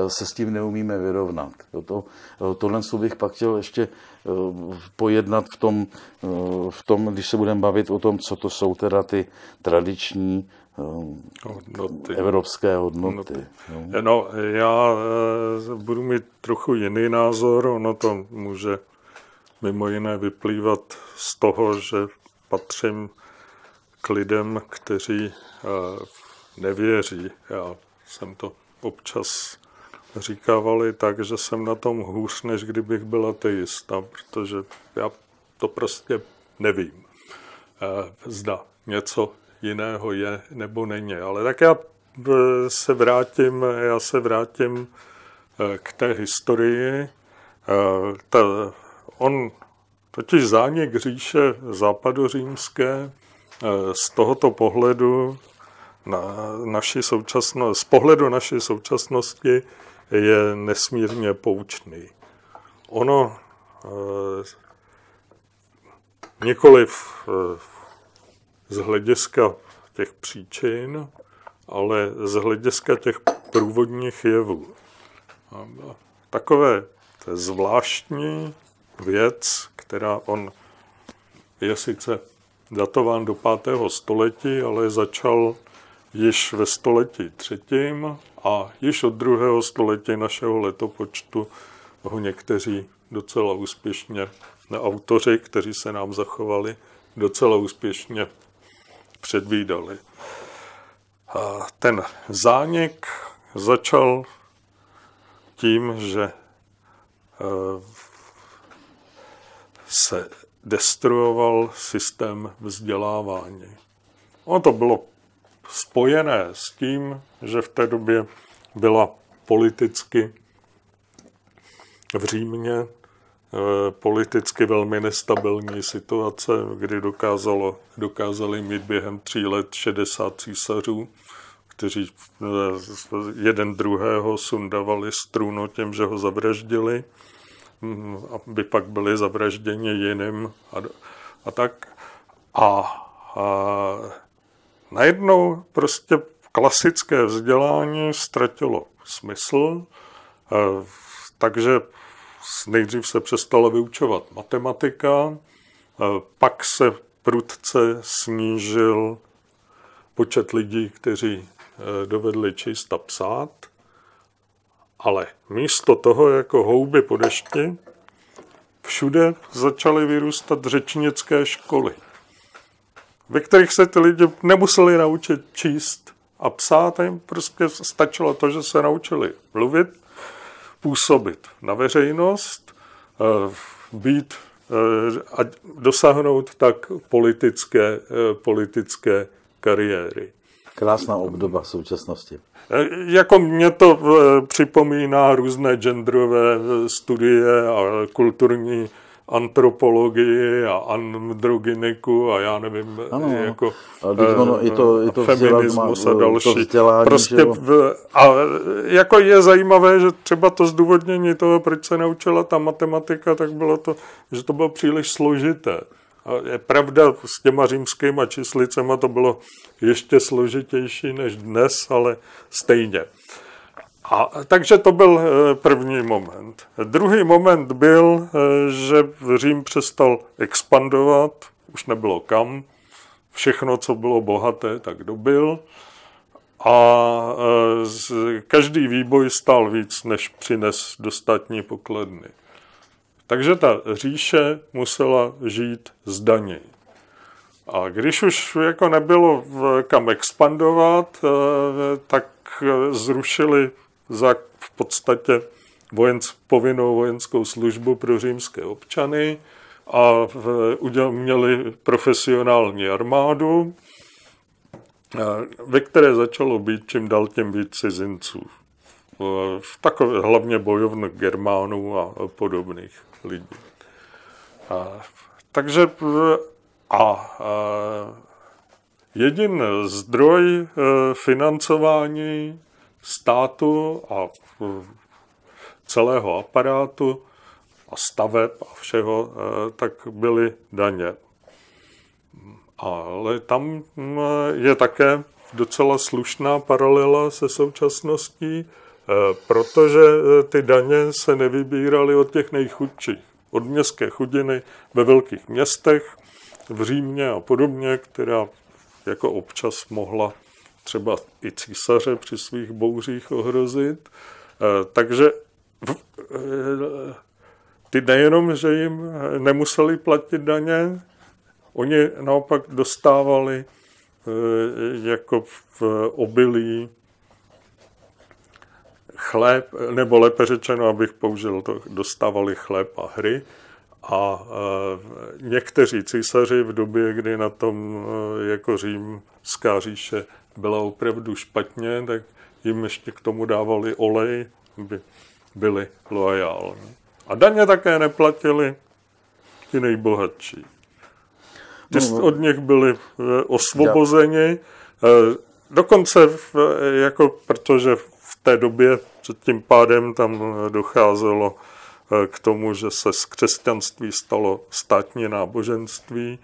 se s tím neumíme vyrovnat. To, e, tohle bych pak chtěl ještě e, pojednat v tom, v tom, když se budeme bavit o tom, co to jsou teda ty tradiční hodnoty. evropské hodnoty. No. no, já budu mít trochu jiný názor, ono to může mimo jiné vyplývat z toho, že patřím k lidem, kteří v nevěří. Já jsem to občas říkávali tak, že jsem na tom hůř, než kdybych byl ateista, protože já to prostě nevím. Eh, zda něco jiného je nebo není. Ale tak já eh, se vrátím, já se vrátím eh, k té historii. Ta, on totiž zánik říše západořímské z tohoto pohledu na naši současnost, z pohledu naší současnosti je nesmírně poučný. Ono e, nikoliv eh, z hlediska těch příčin, ale z hlediska těch průvodních jevů. Takové to je zvláštní věc, která on je sice datován do 5. století, ale začal již ve století třetím a již od druhého století našeho letopočtu ho někteří docela úspěšně autoři, kteří se nám zachovali, docela úspěšně předvídali. A ten zánik začal tím, že eh, se destruoval systém vzdělávání. Ono to bylo spojené s tím, že v té době byla politicky v Římě eh, politicky velmi nestabilní situace, kdy dokázalo, dokázali mít během tří let 60 císařů, kteří eh, jeden druhého sundavali z trůnu tím, že ho zavraždili, hm, aby pak byli zavražděni jiným a, a tak. A, a najednou prostě klasické vzdělání ztratilo smysl, eh, takže nejdřív se přestala vyučovat matematika, eh, pak se prudce snížil počet lidí, kteří eh, dovedli číst a psát, ale místo toho jako houby po dešti všude začaly vyrůstat řečnické školy ve kterých se ty lidi nemuseli naučit číst a psát, a jim prostě stačilo to, že se naučili mluvit, působit na veřejnost, eh, být eh, a dosáhnout tak politické, eh, politické kariéry. Krásná obdoba současnosti. Jako mě to připomíná různé genderové studie a kulturní antropologii a androgyniku a já nevím, ano, jako ono, eh, i to, i to feminismus a další. To vzdělání, prostě v, a jako je zajímavé, že třeba to zdůvodnění toho, proč se naučila ta matematika, tak bylo to, že to bylo příliš složité. A je pravda, s těma římskýma číslicema to bylo ještě složitější než dnes, ale stejně. A, takže to byl eh, první moment. Druhý moment byl, eh, že Řím přestal expandovat, už nebylo kam. Všechno, co bylo bohaté, tak dobil. A eh, každý výboj stál víc, než přines dostatní pokladny. Takže ta říše musela žít z daní. A když už jako nebylo kam expandovat, tak zrušili za v podstatě vojens povinnou vojenskou službu pro římské občany a v, uděl, měli profesionální armádu, ve které začalo být čím dál tím víc cizinců. V takové, hlavně bojovných Germánů a podobných lidí. A, takže a, a jediný zdroj e, financování státu a eh, celého aparátu a staveb a všeho, eh, tak byly daně. Ale tam eh, je také docela slušná paralela se současností, protože ty daně se nevybíraly od těch nejchudších, od městské chudiny ve velkých městech, v Římě a podobně, která jako občas mohla třeba i císaře při svých bouřích ohrozit. Eh, takže eh, ty nejenom, že jim nemuseli platit daně, oni naopak dostávali eh, jako v obilí chléb, nebo lépe řečeno, abych použil to, dostávali chléb a hry. A někteří císaři v době, kdy na tom jako římská říše byla opravdu špatně, tak jim ještě k tomu dávali olej, aby byli loajální. A daně také neplatili ti nejbohatší. No, Ty no. od nich byli eh, osvobozeni. Eh, dokonce, v, eh, jako protože v té době před tím pádem tam docházelo k tomu, že se z křesťanství stalo státní náboženství,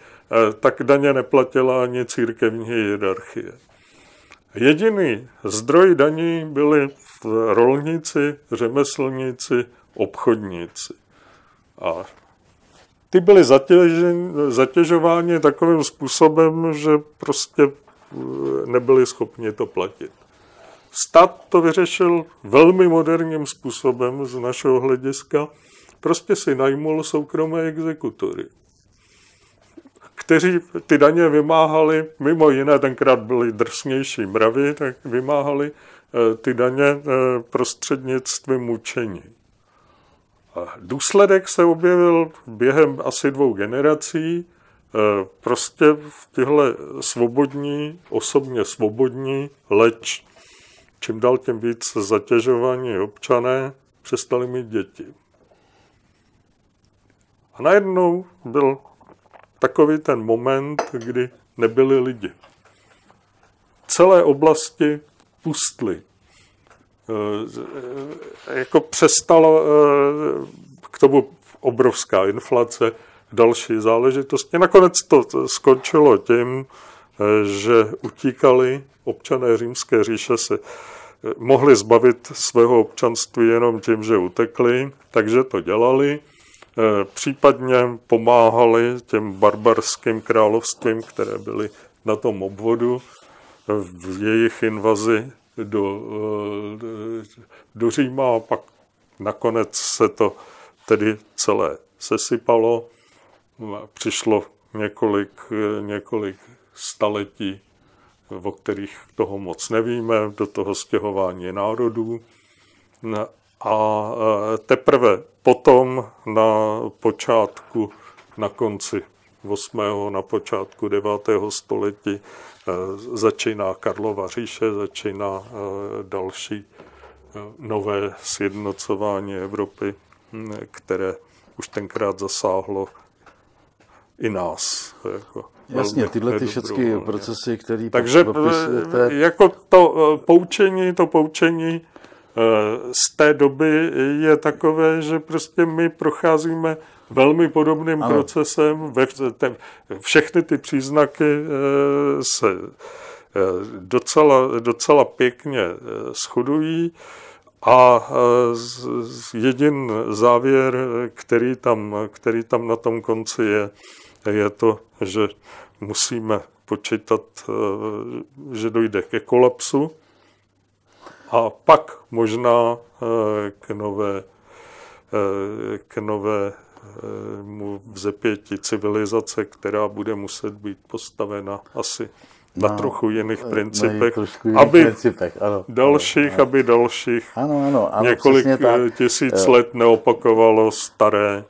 tak daně neplatila ani církevní hierarchie. Jediný zdroj daní byli rolníci, řemeslníci, obchodníci. A ty byly zatěžováni takovým způsobem, že prostě uh, nebyli schopni to platit. Stát to vyřešil velmi moderním způsobem z našeho hlediska. Prostě si najmul soukromé exekutory kteří ty daně vymáhali, mimo jiné tenkrát byli drsnější mravy, tak vymáhali eh, ty daně eh, prostřednictvím mučení. A důsledek se objevil během asi dvou generací. Eh, prostě v tihle svobodní, osobně svobodní, leč čím dál tím víc zatěžovaní občané přestali mít děti. A najednou byl takový ten moment, kdy nebyli lidi. Celé oblasti pustly. E, jako přestalo e, eh, k tomu obrovská inflace, další záležitosti. Nakonec to skončilo tím, eh, že utíkali občané římské říše se mohli zbavit svého občanství jenom tím, že utekli, takže to dělali. Eh, případně pomáhali těm barbarským královstvím, které byly na tom obvodu v jejich invazi do, eh, do Říma a pak nakonec se to tedy celé sesypalo. Přišlo několik, několik staletí, o kterých toho moc nevíme, do toho stěhování národů a e, teprve potom na počátku, na konci 8. na počátku 9. století e, začíná Karlova říše, začíná e, další nové sjednocování Evropy, které už tenkrát zasáhlo i nás. Jako Jasně, tyhle ty všechny procesy, které Takže popisujete... jako to poučení, to poučení Eh, z té doby je takové, že prostě my procházíme velmi podobným ano. procesem. Ve, te, všechny ty příznaky eh, se eh, docela, docela pěkně schodují. A jedin závěr, který tam, který tam na tom konci je, je to, že musíme počítat, že dojde ke kolapsu a pak možná eh, k nové, eh, k nové eh, vzepěti civilizace, která bude muset být postavena asi na, na no, trochu jiných principech, na jiných aby principech. Ano, dalších, ano. aby dalších ano, ano, ano, několik tisíc let neopakovalo staré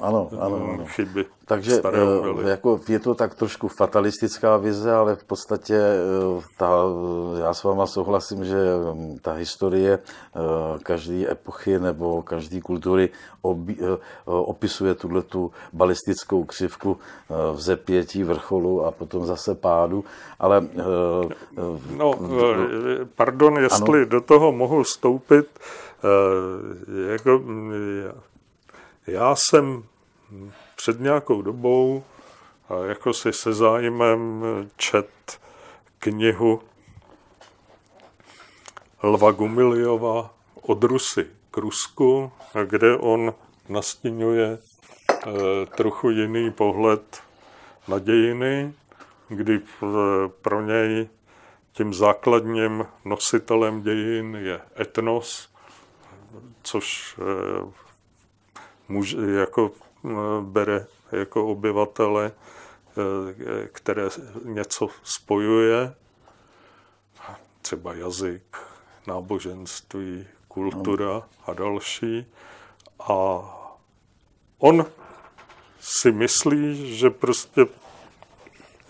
ano, ano, ano. chyby. Takže eh, jako je to tak trošku fatalistická vize, ale v podstatě eh, ta, eh, já s váma souhlasím, že mm, ta historie každé epochy nebo každé kultury obi, opisuje tuhle tu balistickou křivku v zepětí vrcholu a potom zase pádu, ale... No, pardon, jestli ano? do toho mohu vstoupit, jako mm, já jsem před nějakou dobou jako si se zájmem čet knihu Lva Gumiliova od Rusy k Rusku, kde on nastínuje e, trochu jiný pohled na dějiny, kdy pro něj tím základním nositelem dějin je etnos, což e, muž, jako eh, bere jako obyvatele, eh, které něco spojuje, třeba jazyk, náboženství, kultura a další. A on si myslí, že prostě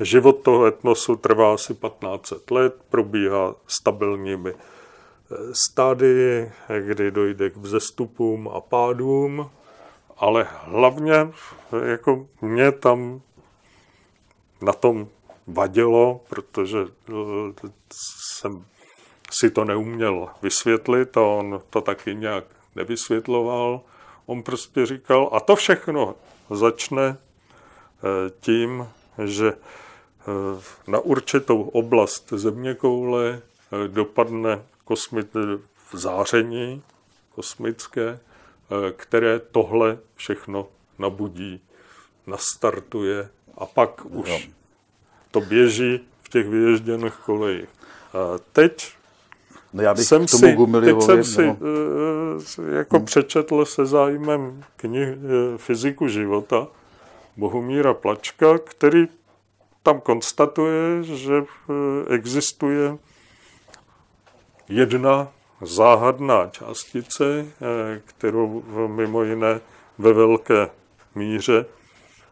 život toho etnosu trvá asi 1500 let, probíhá stabilními eh, stády, kdy dojde k vzestupům a pádům ale hlavně jako mě tam na tom vadilo, protože eh, jsem si to neuměl vysvětlit a on to taky nějak nevysvětloval. On prostě říkal, a to všechno začne eh, tím, že eh, na určitou oblast zeměkoule dopadne kosmit, záření kosmické Eh, které tohle všechno nabudí, nastartuje a pak už to běží v těch vyježděných kolejích. Teď no já bych jsem tomu si, teď jsem si no. jako hmm. přečetl se zájmem knih eh, Fyziku života Bohumíra Plačka, který tam konstatuje, že existuje jedna záhadná částice, eh, kterou mimo jiné ve velké míře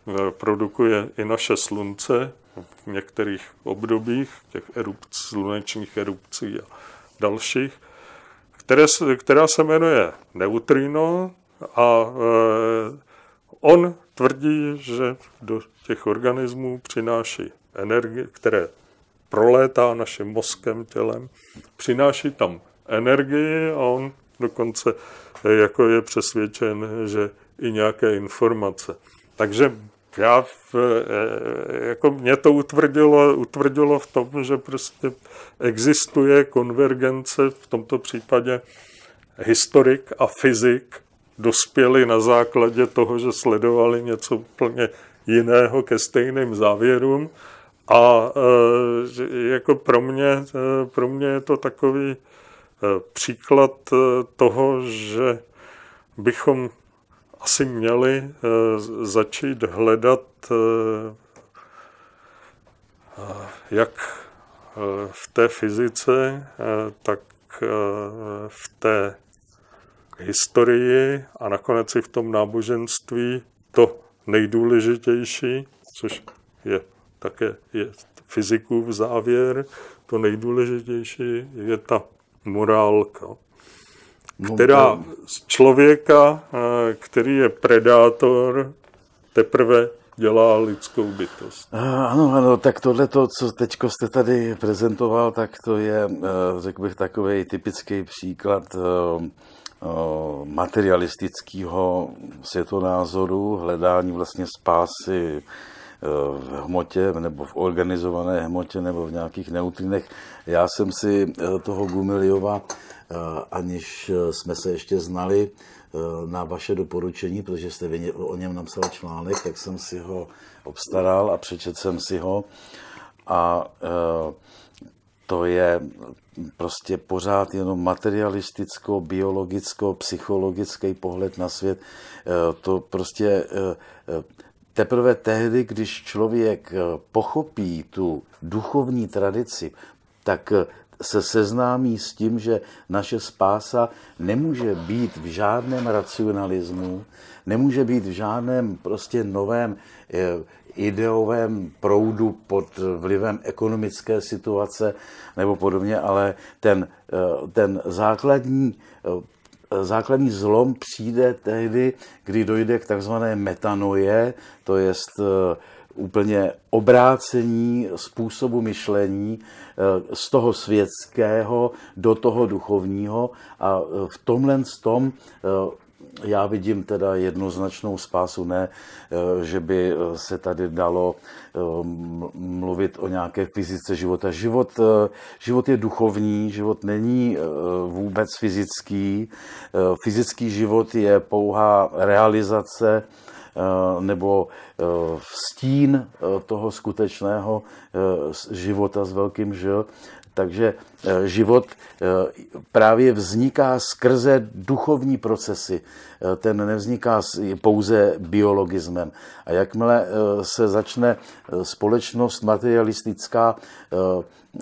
eh, produkuje i naše slunce v některých obdobích, těch erupc, slunečních erupcí a dalších, které, která se jmenuje neutrino a eh, on tvrdí, že do těch organismů přináší energie, které prolétá naším mozkem, tělem, přináší tam energii a on dokonce eh, jako je přesvědčen, že i nějaké informace. Takže já, eh, jako mě to utvrdilo, utvrdilo v tom, že prostě existuje konvergence, v tomto případě historik a fyzik dospěli na základě toho, že sledovali něco úplně jiného ke stejným závěrům. A eh, jako pro mě, pro mě je to takový Eh, příklad eh, toho, že bychom asi měli eh, začít hledat, jak v té fyzice, tak v té historii a nakonec i v tom náboženství to nejdůležitější, což je také je fyzikův závěr, to nejdůležitější je ta morálka, no, která z člověka, eh, který je predátor, teprve dělá lidskou bytost. Eh, ano, ano, tak tohle, to, co teď jste tady prezentoval, tak to je, eh, řekl bych, takový typický příklad materialistického světonázoru, hledání vlastně spásy v hmotě nebo v organizované hmotě nebo v nějakých neutrinech. Já jsem si eh, toho Gumiliova, eh, aniž eh, jsme se ještě znali, na vaše doporučení, protože jste o něm napsal článek, tak jsem si ho obstaral a přečet jsem si ho. A to je prostě pořád jenom materialisticko, biologicko, psychologický pohled na svět. To prostě teprve tehdy, když člověk eh, pochopí tu duchovní tradici, tak eh, se seznámí s tím, že naše spása nemůže být v žádném racionalismu, nemůže být v žádném prostě novém eh, ideovém proudu pod vlivem ekonomické situace nebo podobně, ale ten, ten základní Eh, základní zlom přijde tehdy, kdy dojde k takzvané metanoje, to je eh, úplně obrácení způsobu myšlení eh, z toho světského do toho duchovního a v tomhle tom já vidím teda jednoznačnou spásu, ne, eh, že by eh, se tady dalo eh, mluvit o nějaké fyzice života. Život, život je duchovní, život není vůbec fyzický. Fyzický život je pouhá realizace nebo stín toho skutečného života s velkým žil. Takže eh, život eh, právě vzniká skrze duchovní procesy. Eh, ten nevzniká pouze biologismem. A jakmile se začne společnost materialistická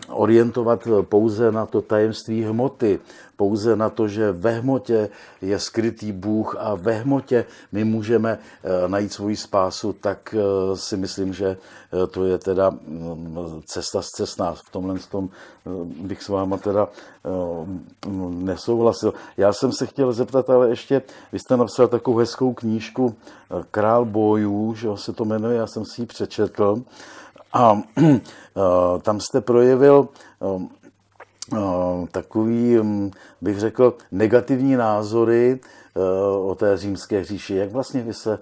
orientovat pouze na to tajemství hmoty, pouze na to, že ve hmotě je skrytý Bůh a ve hmotě my můžeme eh, najít svoji spásu, tak eh, si myslím, že eh, to je teda mm, cesta z cestná. V tomhle tom bych s váma teda mm, nesouhlasil. Já jsem se chtěl zeptat, ale ještě, vy jste napsal takovou hezkou knížku Král bojů, že se to jmenuje, já jsem si ji přečetl. A [CLEARS THROAT] Eh, tam jste projevil eh, eh, takový, hm, bych řekl, negativní názory o té římské říši. Jak vlastně vy se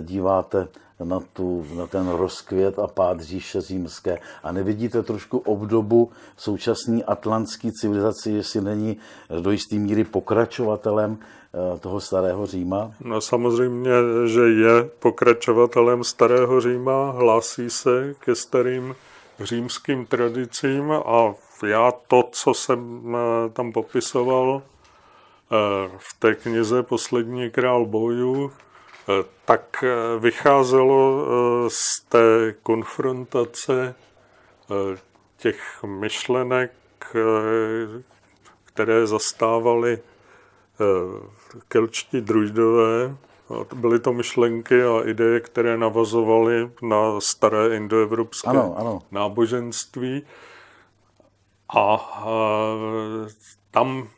díváte na, tu, na ten rozkvět a pád říše římské. A nevidíte trošku obdobu současné atlantské civilizaci, jestli není do jisté míry pokračovatelem toho starého Říma? No samozřejmě, že je pokračovatelem starého Říma, hlásí se ke starým římským tradicím a já to, co jsem eh, tam popisoval eh, v té knize Poslední král bojů, eh, tak vycházelo z té konfrontace těch myšlenek, které zastávali kelčtí druidové, No, byly to myšlenky a ideje, které navazovaly na staré indoevropské ano, ano. náboženství. A, a e, tam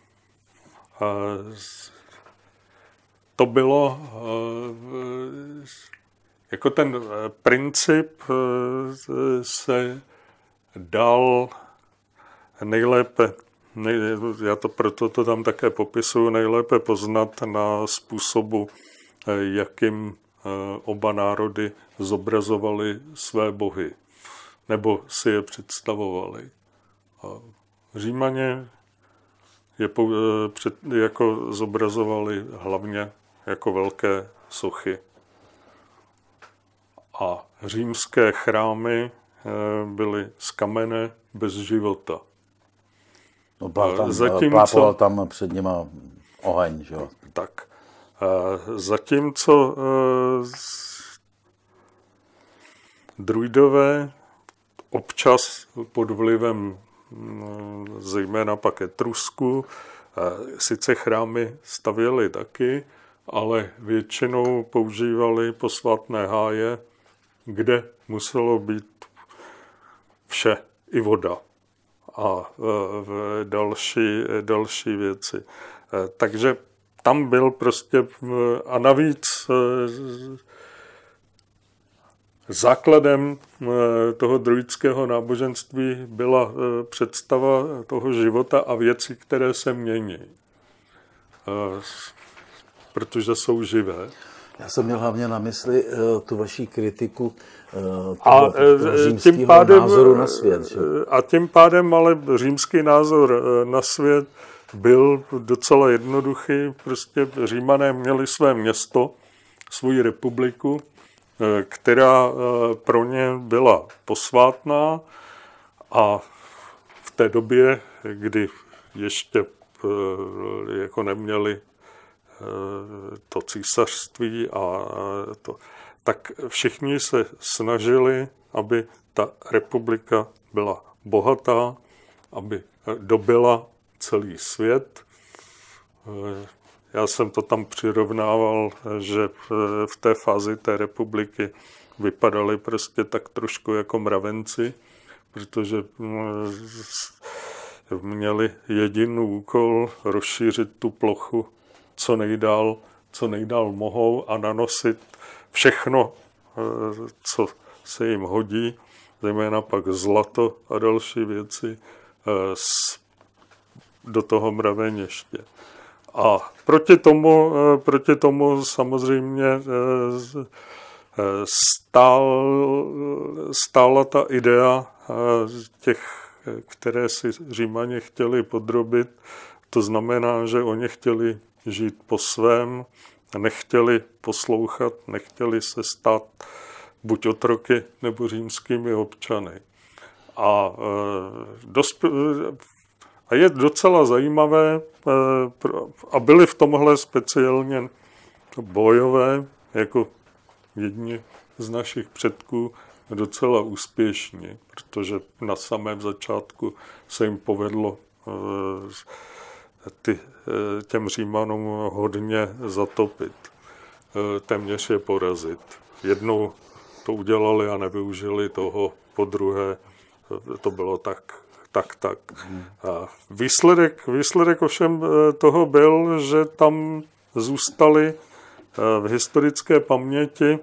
a, e, to bylo a, e, jako ten princip se dal nejlépe já to proto to tam také popisuju, nejlépe poznat na způsobu jakým eh, oba národy zobrazovali své bohy, nebo si je představovali. Římaně je eh, před, jako zobrazovali hlavně jako velké sochy. A římské chrámy eh, byly z kamene bez života. No, plál tam, Zatímco, tam před nima oheň, že jo? Tak. Zatímco e, druidové občas pod vlivem mm, zejména pak Etrusku, e, sice chrámy stavěli taky, ale většinou používali posvátné háje, kde muselo být vše, i voda a e, další, další věci. Takže tam byl prostě a navíc eh, základem eh, toho druidského náboženství byla eh, představa toho života a věcí, které se mění, protože jsou živé. Já jsem měl hlavně na mysli tu vaší kritiku toho, a tím pádem, názoru na svět. Že? A tím pádem ale římský názor na svět byl docela jednoduchý. Prostě římané měli své město, svoji republiku, eh, která eh, pro ně byla posvátná a v té době, kdy ještě eh, jako neměli to císařství a to, tak všichni se snažili, aby ta republika byla bohatá, aby dobila celý svět. Já jsem to tam přirovnával, že v té fázi té republiky vypadali prostě tak trošku jako mravenci, protože mm, měli jediný úkol rozšířit tu plochu co nejdál, co nejdál mohou a nanosit všechno, eh, co se jim hodí, zejména pak zlato a další věci z eh, do toho mraveniště. A proti tomu, eh, proti tomu samozřejmě eh, eh, stál, stála ta idea těch, které si Římaně chtěli podrobit. To znamená, že oni chtěli žít po svém, nechtěli poslouchat, nechtěli se stát buď otroky nebo římskými občany. A a je docela zajímavé, eh, a byli v tomhle speciálně bojové, jako jedni z našich předků, docela úspěšní, protože na samém začátku se jim povedlo eh, ty, eh, těm Římanům hodně zatopit, téměř je porazit. Jednou to udělali a nevyužili toho, po druhé to bylo tak tak, tak. A výsledek, výsledek ovšem eh, toho byl, že tam zůstaly eh, v historické paměti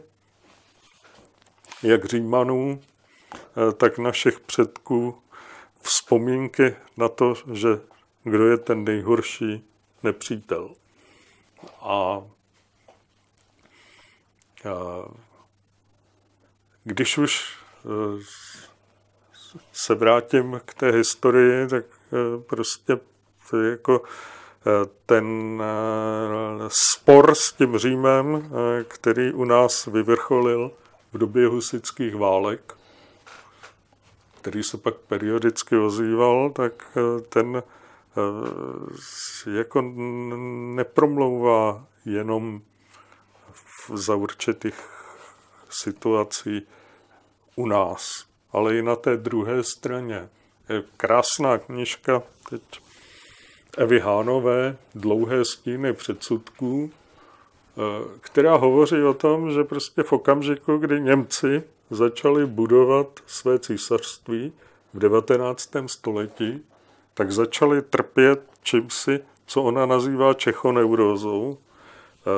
jak Římanů, eh, tak našich předků vzpomínky na to, že kdo je ten nejhorší nepřítel. A když už se vrátím k té historii, tak eh, prostě jako eh, ten eh, spor s tím Římem, který u nás vyvrcholil v době husických válek, který se pak periodicky ozýval, tak ten jako nepromlouvá jenom za určitých situací u nás ale i na té druhé straně. Je krásná knižka teď Evy Hánové, Dlouhé stíny předsudků, eh, která hovoří o tom, že prostě v okamžiku, kdy Němci začali budovat své císařství v 19. století, tak začali trpět čímsi, co ona nazývá čechoneurózou, eh,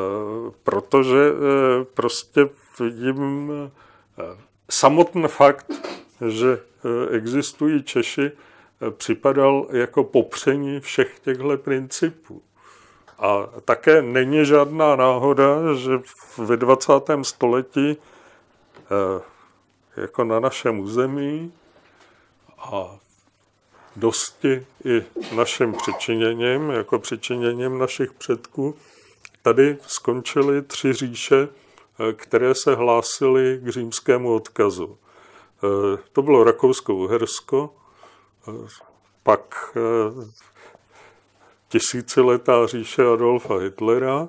protože eh, prostě jim samotný fakt, že e, existují Češi, e, připadal jako popření všech těchto principů. A také není žádná náhoda, že ve 20. století e, jako na našem území a dosti i naším přičiněním, jako přičiněním našich předků, tady skončily tři říše, které se hlásily k římskému odkazu. Eh, to bylo Rakousko-Uhersko, eh, pak eh, tisíciletá říše Adolfa Hitlera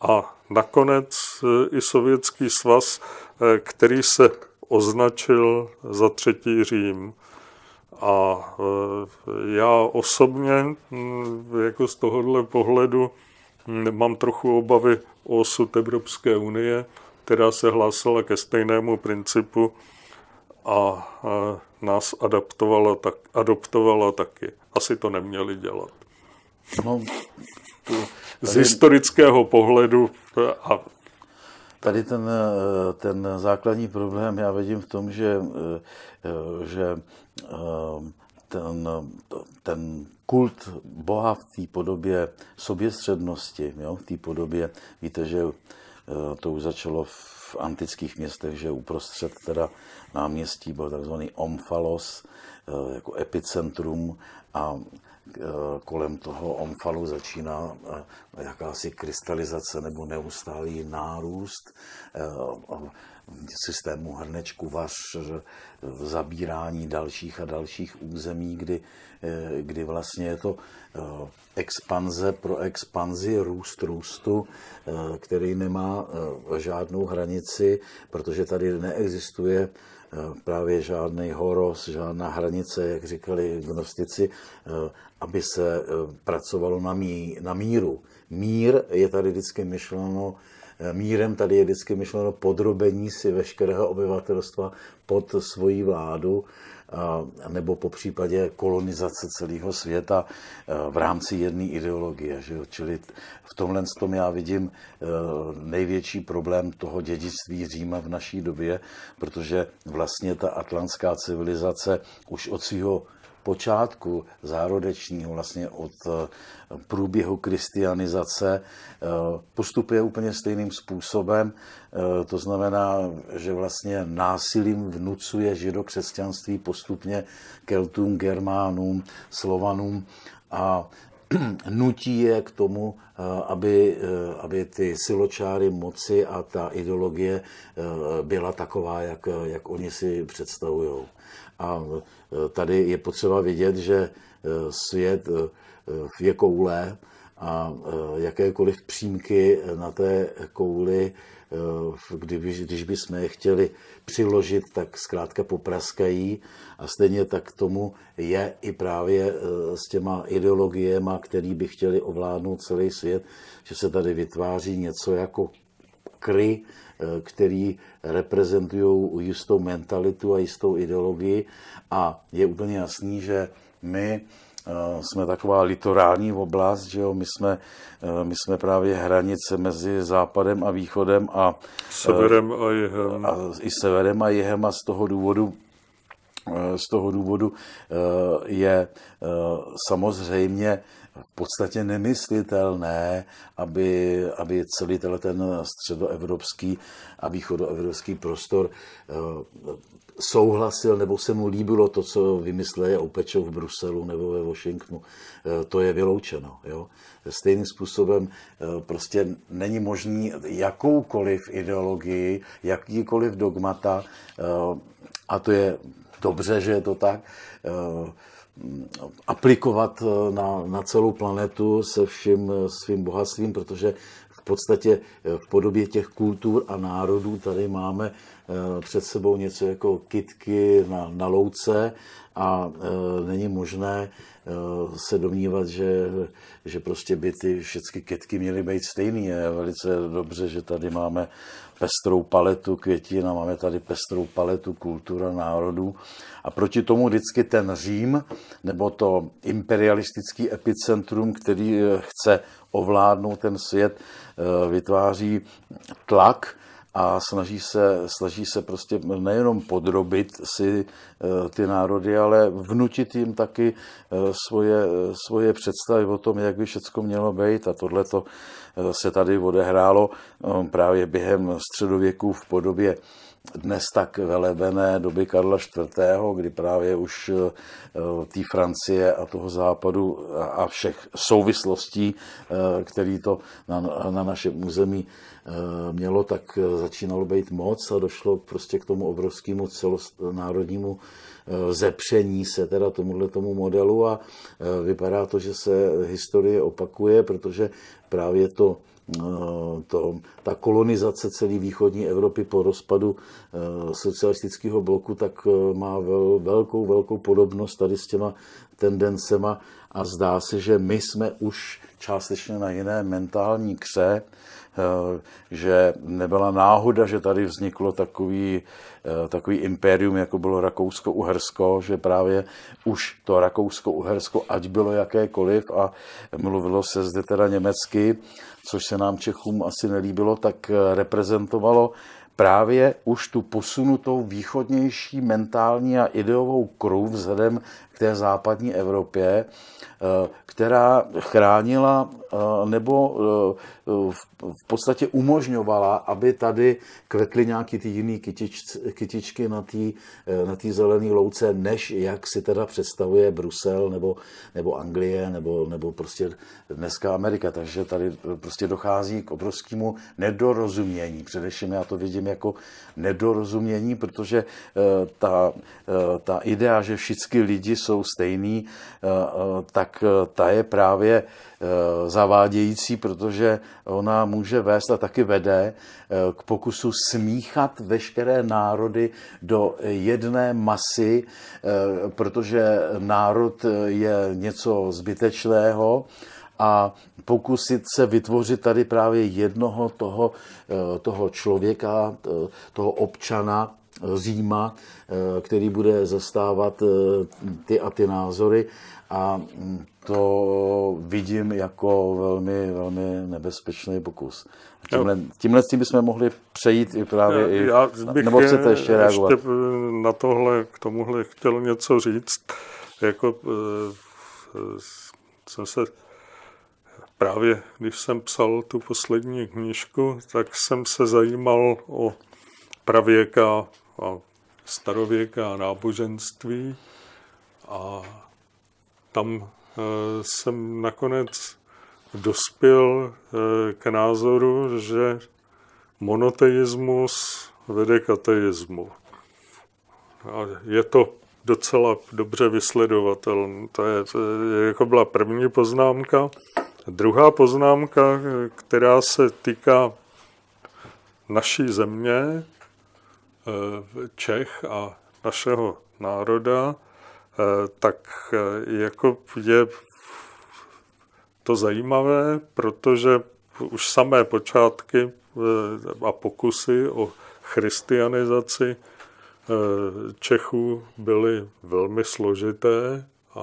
a nakonec i Sovětský svaz, který se označil za třetí Řím. A já osobně hm, jako z tohohle pohledu mám trochu obavy o osud Evropské unie, která se hlásila ke stejnému principu a nás adaptovala tak, adoptovala taky. Asi to neměli dělat. No, tady... Z historického pohledu a Tady ten, eh, ten základní problém já vidím v tom, že, eh, že eh, ten, ten kult Boha v té podobě soběstřednosti, jo, v té podobě, víte, že eh, to už začalo v antických městech, že uprostřed teda náměstí byl takzvaný omfalos, eh, jako epicentrum a eh, kolem toho omfalu začíná jakási krystalizace nebo neustálý nárůst systému hrnečku vař, zabírání dalších a dalších území, kdy Eh, kdy vlastně je to eh, expanze pro expanzi, růst růstu, eh, který nemá žádnou hranici, protože tady neexistuje právě žádný horos, žádná hranice, jak říkali gnostici, aby se pracovalo na, mí, na míru. Mír je tady vždycky myšleno mírem tady je vždycky myšleno podrobení si veškerého obyvatelstva pod svoji vládu nebo po případě kolonizace celého světa v rámci jedné ideologie. Že jo? Čili v tomhle tom já vidím e, největší problém toho dědictví Říma v naší době, protože vlastně ta atlantská civilizace už od svého počátku zárodečního, vlastně od eh, průběhu kristianizace, eh, postupuje úplně stejným způsobem. Eh, to znamená, že vlastně násilím vnucuje židokřesťanství postupně Keltům, Germánům, Slovanům a [CLEARS THROAT] nutí je k tomu, aby, aby ty siločáry moci a ta ideologie byla taková, jak, jak oni si představují. A Eh, tady je potřeba vidět, že eh, svět eh, je koule a jakékoliv přímky na té kouli, kdyby, když bychom je chtěli přiložit, tak zkrátka popraskají. A stejně tak tomu je i právě s těma ideologiemi, který by chtěli ovládnout celý svět, že se tady vytváří něco jako kry, Eh, který reprezentují jistou mentalitu a jistou ideologii a je úplně jasný, že my eh, jsme taková litorální oblast, že jo, my jsme, eh, my jsme právě hranice mezi západem a východem a severem a jihem. A, I severem a jihem a z toho důvodu z toho důvodu je samozřejmě v podstatě nemyslitelné, aby, aby celý ten středoevropský a východoevropský prostor eh, souhlasil nebo se mu líbilo to, co vymysleli Opečov v Bruselu nebo ve Washingtonu. Eh, to je vyloučeno. Jo? Stejným způsobem eh, prostě není možný jakoukoliv ideologii, jakýkoliv dogmata, a to je dobře, že je to tak, aplikovat eh, na, na celou planetu se vším eh, svým bohatstvím, protože v podstatě eh, v podobě těch kultur a národů tady máme před sebou něco jako kitky na, na louce a e, není možné e, se domnívat, že, že prostě by ty všechny kitky měly být stejné. Je velice dobře, že tady máme pestrou paletu květin a máme tady pestrou paletu kultura národů. A proti tomu vždycky ten Řím, nebo to imperialistický epicentrum, který eh, chce ovládnout ten svět, eh, vytváří tlak, a snaží se, snaží se prostě nejenom podrobit si eh, ty národy, ale vnutit jim taky eh, svoje, eh, svoje představy o tom, jak by všechno mělo být. A tohle se tady odehrálo právě během středověku v podobě dnes tak velebené doby Karla IV., kdy právě už eh, té Francie a toho západu a všech souvislostí, eh, který to na, na našem území eh, mělo, tak začínalo být moc a došlo prostě k tomu obrovskému celonárodnímu zepření se teda tomuhle tomu modelu a vypadá to, že se historie opakuje, protože právě to Eh, to, ta kolonizace celé východní Evropy po rozpadu eh, socialistického bloku, tak eh, má velkou, velkou podobnost tady s těma tendencema a zdá se, že my jsme už částečně na jiné mentální kře, že nebyla náhoda, že tady vzniklo takový, takový impérium, jako bylo Rakousko-Uhersko, že právě už to Rakousko-Uhersko, ať bylo jakékoliv, a mluvilo se zde teda německy, což se nám Čechům asi nelíbilo, tak eh, reprezentovalo právě už tu posunutou východnější mentální a ideovou kruh vzhledem té západní Evropě, eh, která chránila eh, nebo eh, v podstatě umožňovala, aby tady kvetly nějaké ty jiné kytičky na té na zelené louce, než jak si teda představuje Brusel nebo, nebo Anglie nebo, nebo prostě dneska Amerika. Takže tady prostě dochází k obrovskému nedorozumění. Především já to vidím jako nedorozumění, protože ta, ta idea, že všichni lidi jsou jsou stejný, eh, eh, tak eh, ta je právě zavádějící, protože ona může vést a taky vede k pokusu smíchat veškeré národy do jedné masy, protože národ je něco zbytečného a pokusit se vytvořit tady právě jednoho toho, toho člověka, toho občana, Říma, eh, který bude zastávat eh, ty a ty názory a mm, to vidím jako velmi, velmi nebezpečný pokus. Tímhle, tímhle tím bychom mohli přejít i právě já, i... Já bych nebo chcete ještě reagovat? Ještě eh, na tohle, k tomuhle chtěl něco říct. Jako jsem se právě, když jsem psal tu poslední knížku, tak jsem se zajímal o pravěka a a náboženství. A tam eh, jsem nakonec dospěl eh, k názoru, že monoteismus vede k ateismu. A je to docela dobře vysledovatelné. To je, jako byla první poznámka. Druhá poznámka, která se týká naší země, Čech a našeho národa, eh, tak eh, jako je to zajímavé, protože už samé počátky eh, a pokusy o christianizaci Čechů byly velmi složité a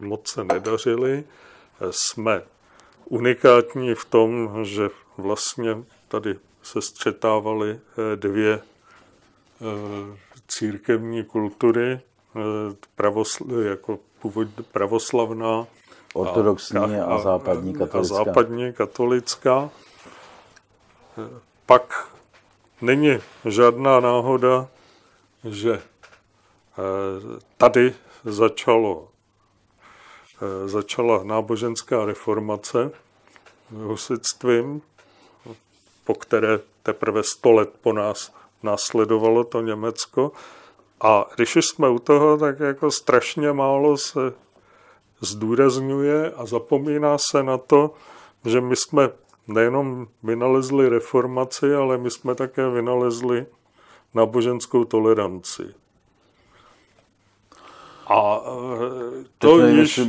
moc se nedařily. Jsme unikátní v tom, že vlastně tady se střetávaly dvě Eh, církevní kultury, eh, pravosl- jako původ pravoslavná, ortodoxní a, a, a západní katolická. A západní katolická. Pak není žádná náhoda, že eh, tady začalo, začala náboženská reformace husitstvím, po které teprve 100 let po nás následovalo to Německo. A když jsme u toho, tak jako strašně málo se zdůrazňuje a zapomíná se na to, že my jsme nejenom vynalezli reformaci, ale my jsme také vynalezli náboženskou toleranci. A to již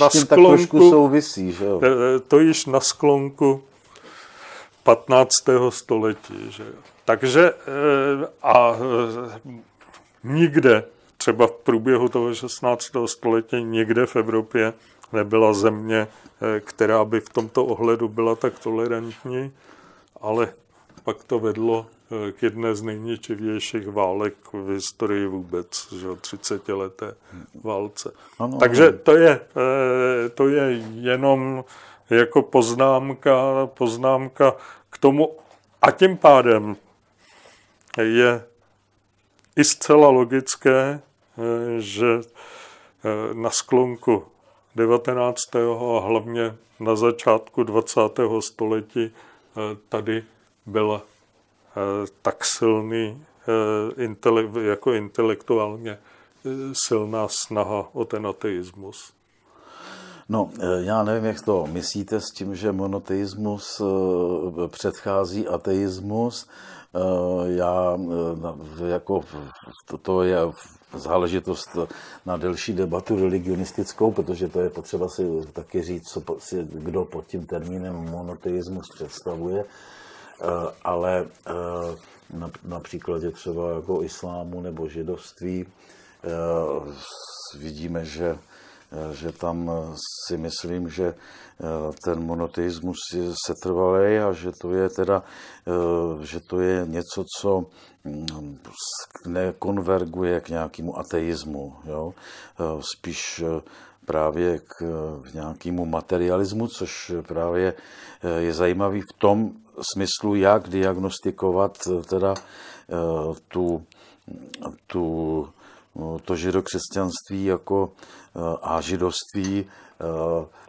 na sklonku, souvisí, že jo? To již na sklonku 15. století, že jo? Takže eh, a eh, nikde, třeba v průběhu toho 16. století, nikde v Evropě nebyla země, eh, která by v tomto ohledu byla tak tolerantní, ale pak to vedlo k jedné z nejničivějších válek v historii vůbec, že 30 leté válce. Ano, Takže to je, to je jenom jako poznámka, poznámka k tomu a tím pádem je i zcela logické, eh, že eh, na sklonku 19. a hlavně na začátku 20. století eh, tady byl tak silný jako intelektuálně silná snaha o ten ateismus. No, já nevím, jak to myslíte s tím, že monoteismus předchází ateismus. Eh, já eh, jako to je záležitost na delší debatu religionistickou, protože to je potřeba si taky říct, co si kdo pod tím termínem monoteismus představuje, eh, ale na příkladě třeba jako islámu nebo židovství vidíme, že Eh, že tam eh, si myslím, že eh, ten monoteismus je setrvalý a že to je teda, že to je něco, co mm, nekonverguje k nějakému ateismu, jo? spíš právě k, nějakému materialismu, což právě je zajímavý v tom smyslu, jak diagnostikovat teda tu, tu to židokřesťanství jako a židovství eh,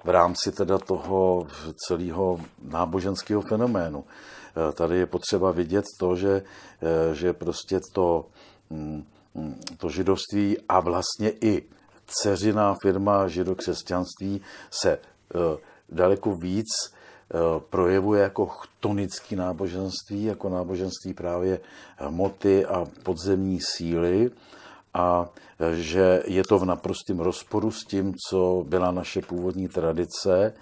v rámci teda toho celého náboženského fenoménu. Eh, tady je potřeba vidět to, že, eh, že prostě to, mm, mm, to židovství a vlastně i dceřiná firma židokřesťanství se daleko víc projevuje jako chtonický náboženství, jako náboženství právě moty a podzemní síly. A že je to v naprostém rozporu s tím, co byla naše původní tradice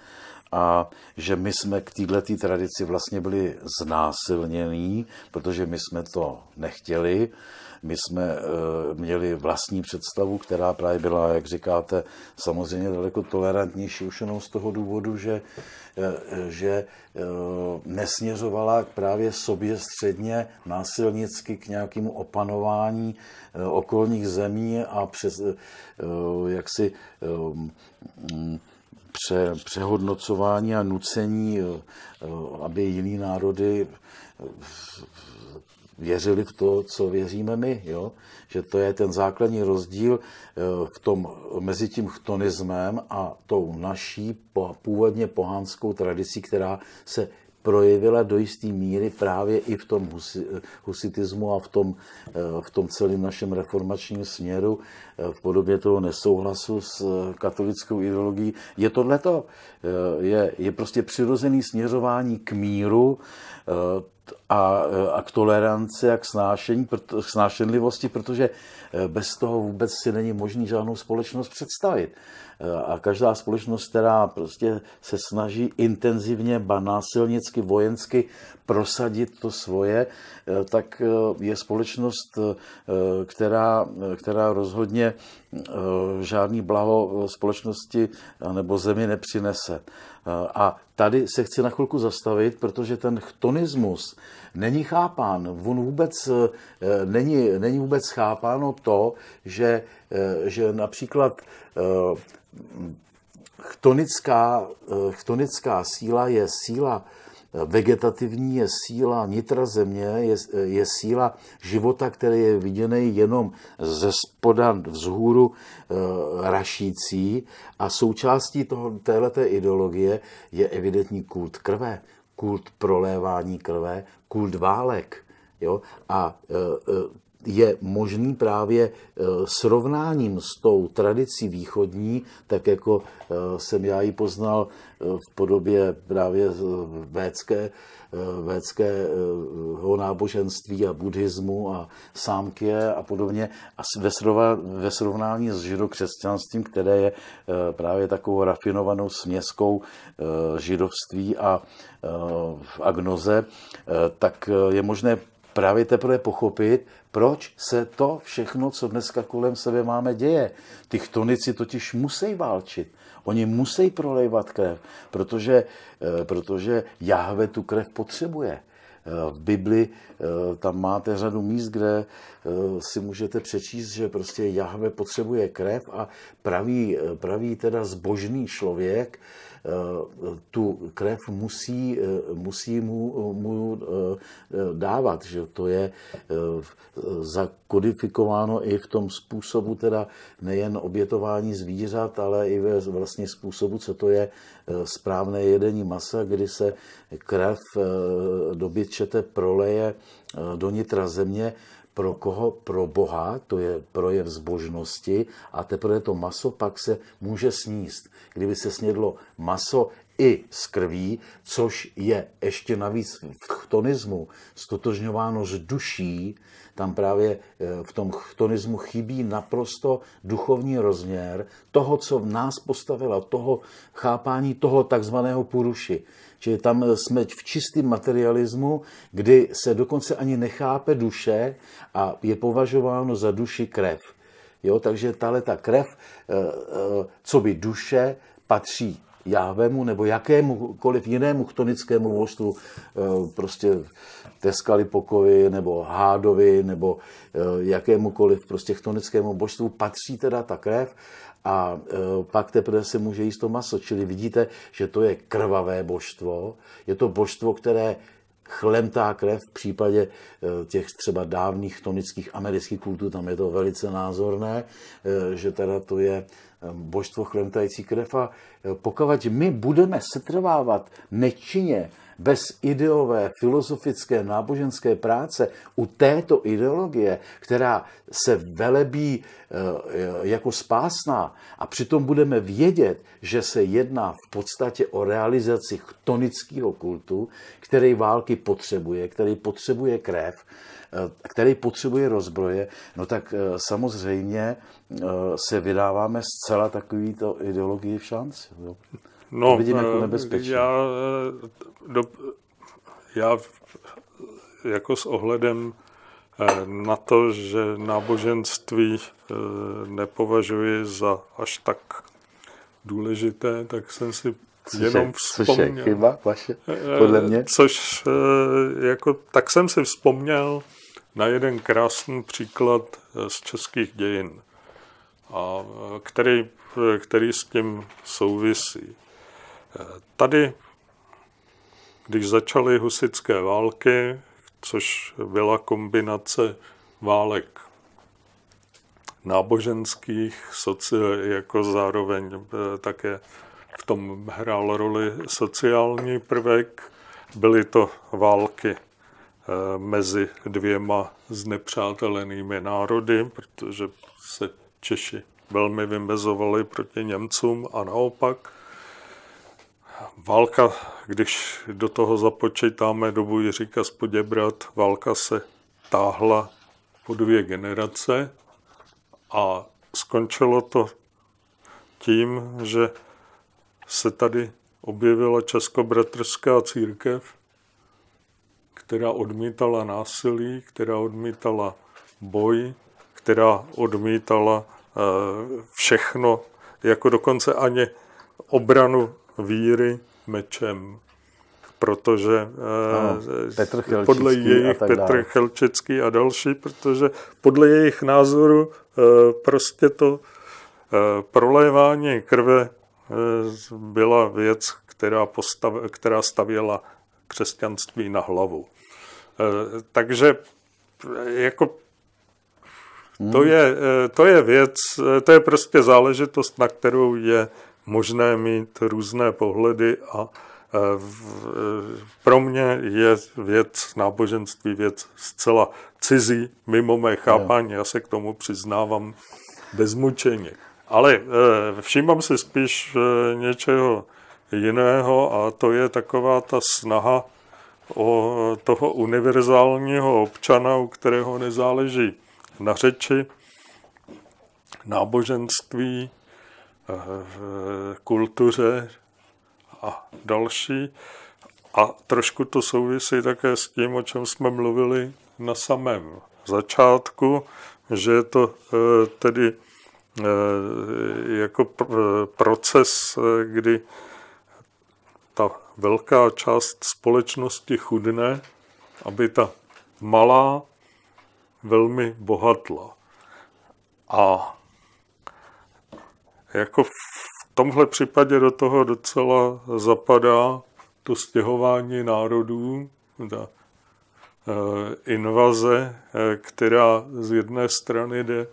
a že my jsme k této tradici vlastně byli znásilnění, protože my jsme to nechtěli. My jsme eh, měli vlastní představu, která právě byla, jak říkáte, samozřejmě daleko tolerantnější už jenom z toho důvodu, že, eh, že eh, nesměřovala právě sobě středně násilnicky k nějakému opanování okolních zemí a přes, jaksi mm, pře, přehodnocování a nucení, aby jiný národy věřili v to, co věříme my. Jo? Že to je ten základní rozdíl eh, v tom, mezi tím chtonismem a tou naší původně pohánskou tradicí, která se projevila do jisté míry právě i v tom husitismu a v tom, eh, v tom celém našem reformačním směru eh, v podobě toho nesouhlasu s katolickou ideologií. Je tohleto, je, je prostě přirozený směřování k míru, a, a k toleranci a k, snášení, proto, k snášenlivosti, protože eh, bez toho vůbec si není možný žádnou společnost představit. Eh, a každá společnost, která prostě se snaží intenzivně, násilnicky, vojensky prosadit to svoje, eh, tak eh, je společnost, eh, která, která rozhodně žádný blaho společnosti nebo zemi nepřinese. A tady se chci na chvilku zastavit, protože ten chtonismus není chápán. On vůbec není, není vůbec chápáno to, že, že například chtonická, chtonická síla je síla Vegetativní je síla nitra země, je, je síla života, který je viděný jenom ze spoda vzhůru e, rašící a součástí toho, téhleté ideologie je evidentní kult krve, kult prolévání krve, kult válek. Jo? A e, e, je možný právě eh, srovnáním s tou tradicí východní, tak jako eh, jsem já ji poznal eh, v podobě právě védské, védského náboženství a buddhismu a sámkě a podobně a ve srovnání s židokřesťanstvím, které je právě takovou rafinovanou směskou židovství a v agnoze, tak je možné právě teprve pochopit, proč se to všechno, co dneska kolem sebe máme, děje. Ty chtonici totiž musí válčit. Oni musí prolejvat krev, protože, eh, protože Jahve tu krev potřebuje. Eh, v Bibli eh, tam máte řadu míst, kde si můžete přečíst, že prostě Jahve potřebuje krev a pravý, pravý teda zbožný člověk Eh, tu krev musí, eh, musí mu, mu eh, dávat, že to je zakodifikováno i v tom způsobu teda nejen obětování zvířat, ale i ve vlastně způsobu, co to je správné jedení masa, kdy se krev dobytčete proleje do nitra země, pro koho? Pro Boha, to je projev zbožnosti a teprve to maso pak se může sníst. Kdyby se snědlo maso i z krví, což je ještě navíc v chtonismu stotožňováno s duší. Tam právě eh, v tom chtonismu chybí naprosto duchovní rozměr toho, co v nás postavila, toho chápání toho takzvaného puruši. Čili tam eh, jsme v čistém materialismu, kdy se dokonce ani nechápe duše a je považováno za duši krev. Jo, takže tahle ta krev, eh, co by duše, patří Jávemu nebo jakémukoliv jinému chtonickému božstvu, eh, prostě Teskali Pokovi nebo Hádovi nebo eh, jakémukoliv prostě chtonickému božstvu patří teda ta krev a eh, pak teprve se může jíst to maso. Čili vidíte, že to je krvavé božstvo, je to božstvo, které chlemtá krev. V případě eh, těch třeba dávných tonických amerických kultů, tam je to velice názorné, eh, že teda to je eh, božstvo chlemtající krev. A pokud my budeme setrvávat nečině bez ideové, filozofické, náboženské práce u této ideologie, která se velebí eh, jako spásná a přitom budeme vědět, že se jedná v podstatě o realizaci chtonického kultu, který války potřebuje, který potřebuje krev, eh, který potřebuje rozbroje, no tak eh, samozřejmě se vydáváme zcela takovýto ideologii v šanci. Jo. No, vidím jako eh, nebezpečí. Já, eh, do, já jako s ohledem eh, na to, že náboženství nepovažuji za až tak důležité, tak jsem si což jenom je, vzpomněl. Což je chyba vaše, podle mě? Což jako, tak jsem si vzpomněl na jeden krásný příklad z českých dějin, a který, který s tím souvisí. Tady, když začaly husické války, což byla kombinace válek náboženských, soci, jako zároveň eh, také v tom hrál roli sociální prvek. Byly to války eh, mezi dvěma znepřátelenými národy, protože se Češi velmi vymezovali proti Němcům a naopak. Válka, když do toho započítáme dobu Jiříka Spoděbrat, válka se táhla po dvě generace a skončilo to tím, že se tady objevila Českobratrská církev, která odmítala násilí, která odmítala boj, která odmítala eh, všechno, jako dokonce ani obranu víry mečem protože ano, eh, Petr podle jejich a Petr Chelčický a další, protože podle jejich názoru eh, prostě to eh, prolévání krve byla věc, která, postav, která stavěla křesťanství na hlavu. Takže jako to hmm. je, to je věc, to je prostě záležitost, na kterou je možné mít různé pohledy a e, e, pro mě je věc náboženství věc zcela cizí, mimo mé chápání, já se k tomu přiznávám bez mučení. Ale e, všímám se spíš něčeho jiného a to je taková ta snaha o toho univerzálního občana, u kterého nezáleží na řeči, náboženství, v kultuře a další. A trošku to souvisí také s tím, o čem jsme mluvili na samém začátku, že je to eh, tedy eh, jako proces, eh, kdy ta velká část společnosti chudne, aby ta malá velmi bohatla. A jako v tomhle případě do toho docela zapadá to stěhování národů, ta eh, invaze, eh, která z jedné strany jde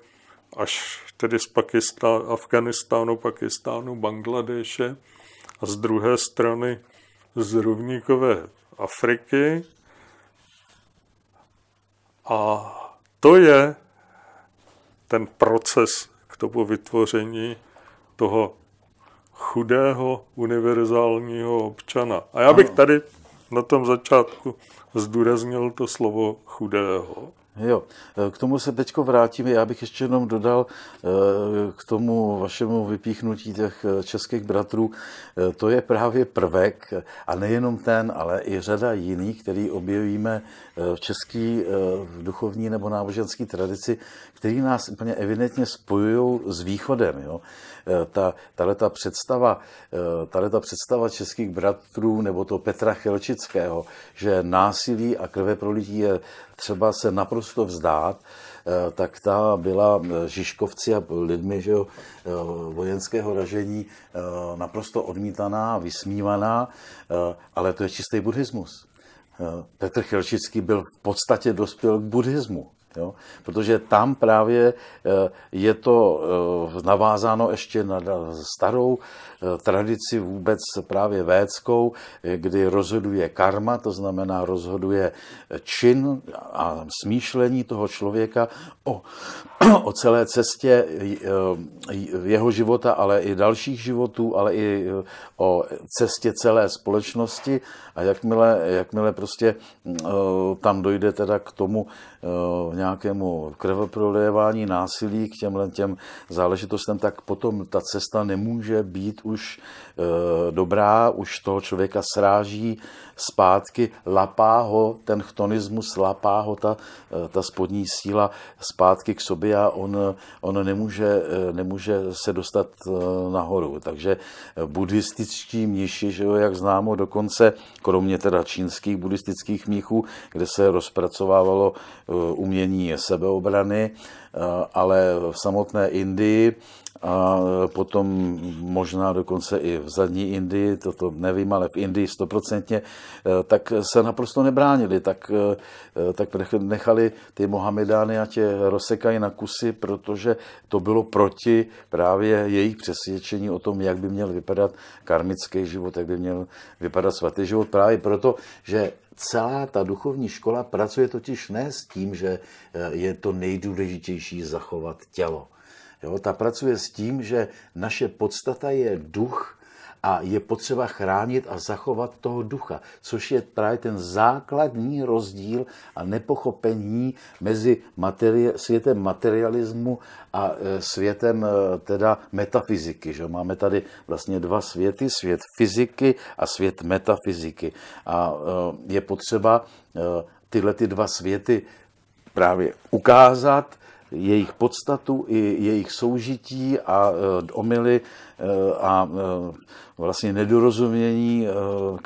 až tedy z Pakistánu, Afganistánu, Pakistánu, Bangladeše a z druhé strany z rovníkové Afriky. A to je ten proces k tomu vytvoření toho chudého univerzálního občana. A já bych tady na tom začátku zdůraznil to slovo chudého. Jo, k tomu se teď vrátíme. Já bych ještě jenom dodal eh, k tomu vašemu vypíchnutí těch eh, českých bratrů. Eh, to je právě prvek, a nejenom ten, ale i řada jiných, který objevíme v české duchovní nebo náboženské tradici, který nás úplně evidentně spojují s východem. Jo? Eh, ta, tato představa, eh, tato představa českých bratrů nebo to Petra Chelčického, že násilí a krve pro lidí je třeba se naprosto vzdát, eh, tak ta byla Žižkovci a lidmi že jo, vojenského ražení naprosto odmítaná, vysmívaná, ale to je čistý buddhismus. Petr Chelčický byl v podstatě dospěl k buddhismu. Jo? Protože tam právě eh, je to eh, navázáno ještě na starou eh, tradici vůbec právě védskou, kdy rozhoduje karma, to znamená rozhoduje čin a smýšlení toho člověka o, [CLEARS THROAT] o celé cestě jeho života, ale i dalších životů, ale i o cestě celé společnosti a jakmile, jakmile prostě mm, tam dojde teda k tomu nějakému krvoprolévání, násilí, k těmhle těm záležitostem, tak potom ta cesta nemůže být už e, dobrá, už toho člověka sráží zpátky, lapá ho ten chtonismus, lapá ho ta, e, ta spodní síla zpátky k sobě a on, on nemůže, e, nemůže se dostat nahoru. Takže buddhističtí mniši, že jo, jak známo, dokonce kromě teda čínských buddhistických míchů, kde se rozpracovávalo eh, umění sebeobrany, eh, ale v samotné Indii a potom možná dokonce i v zadní Indii, to to nevím, ale v Indii stoprocentně, eh, tak se naprosto nebránili, tak, eh, tak nechali ty Mohamedány a tě rozsekají na kusy, protože to bylo proti právě jejich přesvědčení o tom, jak by měl vypadat karmický život, jak by měl vypadat svatý život, právě proto, že celá ta duchovní škola pracuje totiž ne s tím, že eh, je to nejdůležitější zachovat tělo, Jo? Ta pracuje s tím, že naše podstata je duch a je potřeba chránit a zachovat toho ducha, což je právě ten základní rozdíl a nepochopení mezi materie, světem materialismu a e, světem e, teda metafyziky. Že? Máme tady vlastně dva světy, svět fyziky a svět metafyziky. A e, je potřeba tyhle ty dva světy právě ukázat, jejich podstatu i jejich soužití a e, omily Eh, a eh, vlastně nedorozumění, eh,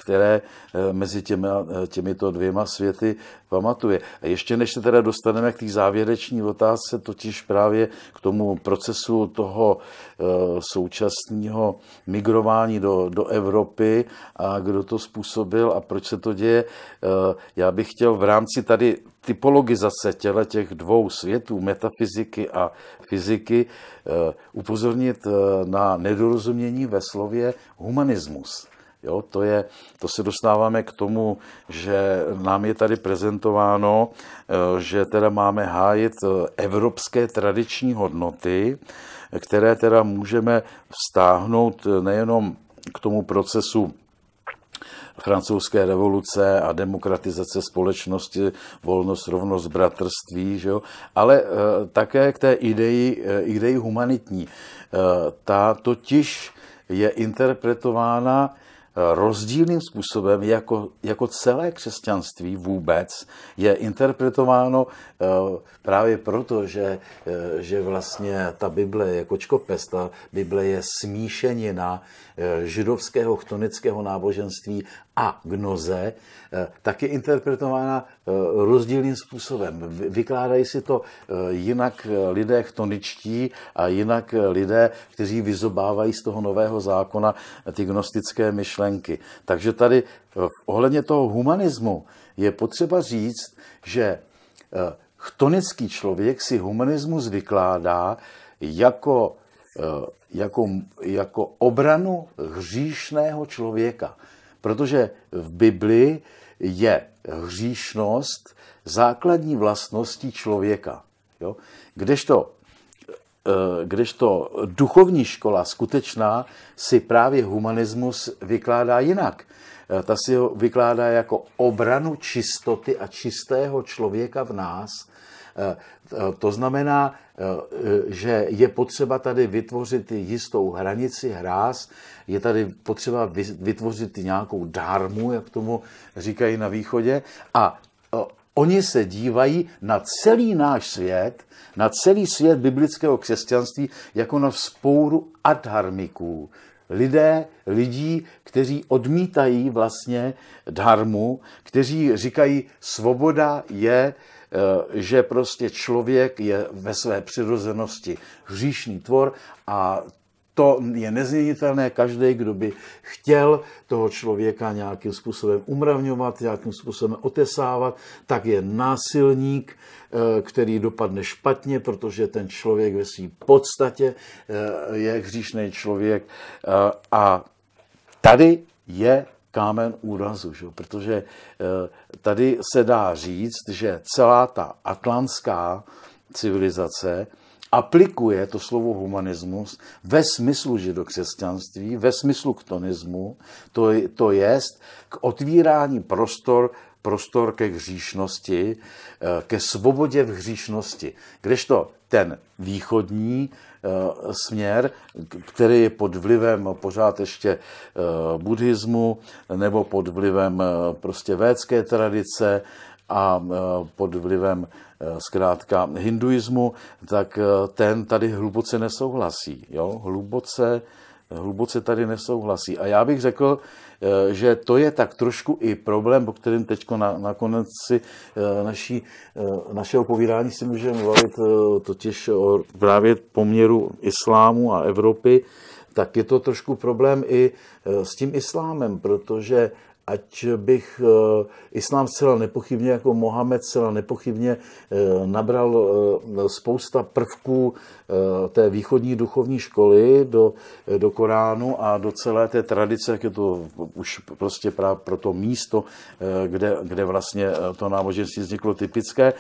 které mezi těmi, těmito dvěma světy pamatuje. A ještě než se teda dostaneme k té závěreční otázce, totiž právě k tomu procesu toho současného migrování do, do Evropy a kdo to způsobil a proč se to děje, já bych chtěl v rámci tady typologizace těle těch dvou světů, metafyziky a fyziky, Eh, upozornit eh, na nedorozumění ve slově humanismus. Jo, to, je, to se dostáváme k tomu, že nám je tady prezentováno, eh, že teda máme hájit evropské tradiční hodnoty, které teda můžeme vztáhnout nejenom k tomu procesu francouzské revoluce a demokratizace společnosti, volnost, rovnost, bratrství, že jo? ale eh, také k té ideji, eh, ideji humanitní. Eh, ta totiž je interpretována rozdílným způsobem jako, jako celé křesťanství vůbec je interpretováno právě proto, že, že vlastně ta Bible je kočkopes, jako ta Bible je smíšenina Eh, židovského chtonického náboženství a gnoze, eh, tak je interpretována eh, rozdílným způsobem. Vykládají si to jinak lidé chtoničtí a jinak lidé, kteří vyzobávají z toho nového zákona ty gnostické myšlenky. Takže tady ohledně toho humanismu je potřeba říct, že chtonický člověk si humanismus vykládá jako jako, jako obranu hříšného člověka. Protože v Bibli je hříšnost základní vlastností člověka. Jo? Kdežto, eh, kdežto duchovní škola skutečná si právě humanismus vykládá jinak. Eh, ta si ho vykládá jako obranu čistoty a čistého člověka v nás – Eh, eh, to znamená, eh, že je potřeba tady vytvořit jistou hranici hráz, je tady potřeba vytvořit nějakou dármu, jak tomu říkají na východě, a Oni se dívají na celý náš svět, na celý svět biblického křesťanství, jako na spouru adharmiků. Lidé, lidí, kteří odmítají vlastně dharmu, kteří říkají, svoboda je Eh, že prostě člověk je ve své přirozenosti hříšný tvor a to je nezměnitelné. Každý, kdo by chtěl toho člověka nějakým způsobem umravňovat, nějakým způsobem otesávat, tak je násilník, eh, který dopadne špatně, protože ten člověk ve své podstatě eh, je hříšný člověk. A tady je kámen úrazu, že? protože eh, tady se dá říct, že celá ta atlantská civilizace aplikuje to slovo humanismus ve smyslu židokřesťanství, ve smyslu ktonismu, to, to jest k otvírání prostor prostor ke hříšnosti, eh, ke svobodě v hříšnosti. Kdežto ten východní Eh, směr, který je pod vlivem pořád ještě eh, buddhismu nebo pod vlivem eh, prostě védské tradice a pod vlivem zkrátka hinduismu, tak ten tady hluboce nesouhlasí. Jo? Hluboce, hluboce tady nesouhlasí. A já bych řekl, Eh, že to je tak trošku i problém, o kterém teď na, na konci eh, naší, eh, našeho povídání si můžeme mluvit, totiž o právě poměru islámu a Evropy, tak je to trošku problém i s tím islámem, protože ať bych eh, islám zcela nepochybně, jako Mohamed zcela nepochybně eh, nabral eh, spousta prvků té východní duchovní školy do, do Koránu a do celé té tradice, jak je to už prostě právě pro to místo, kde, kde vlastně to náboženství vzniklo typické.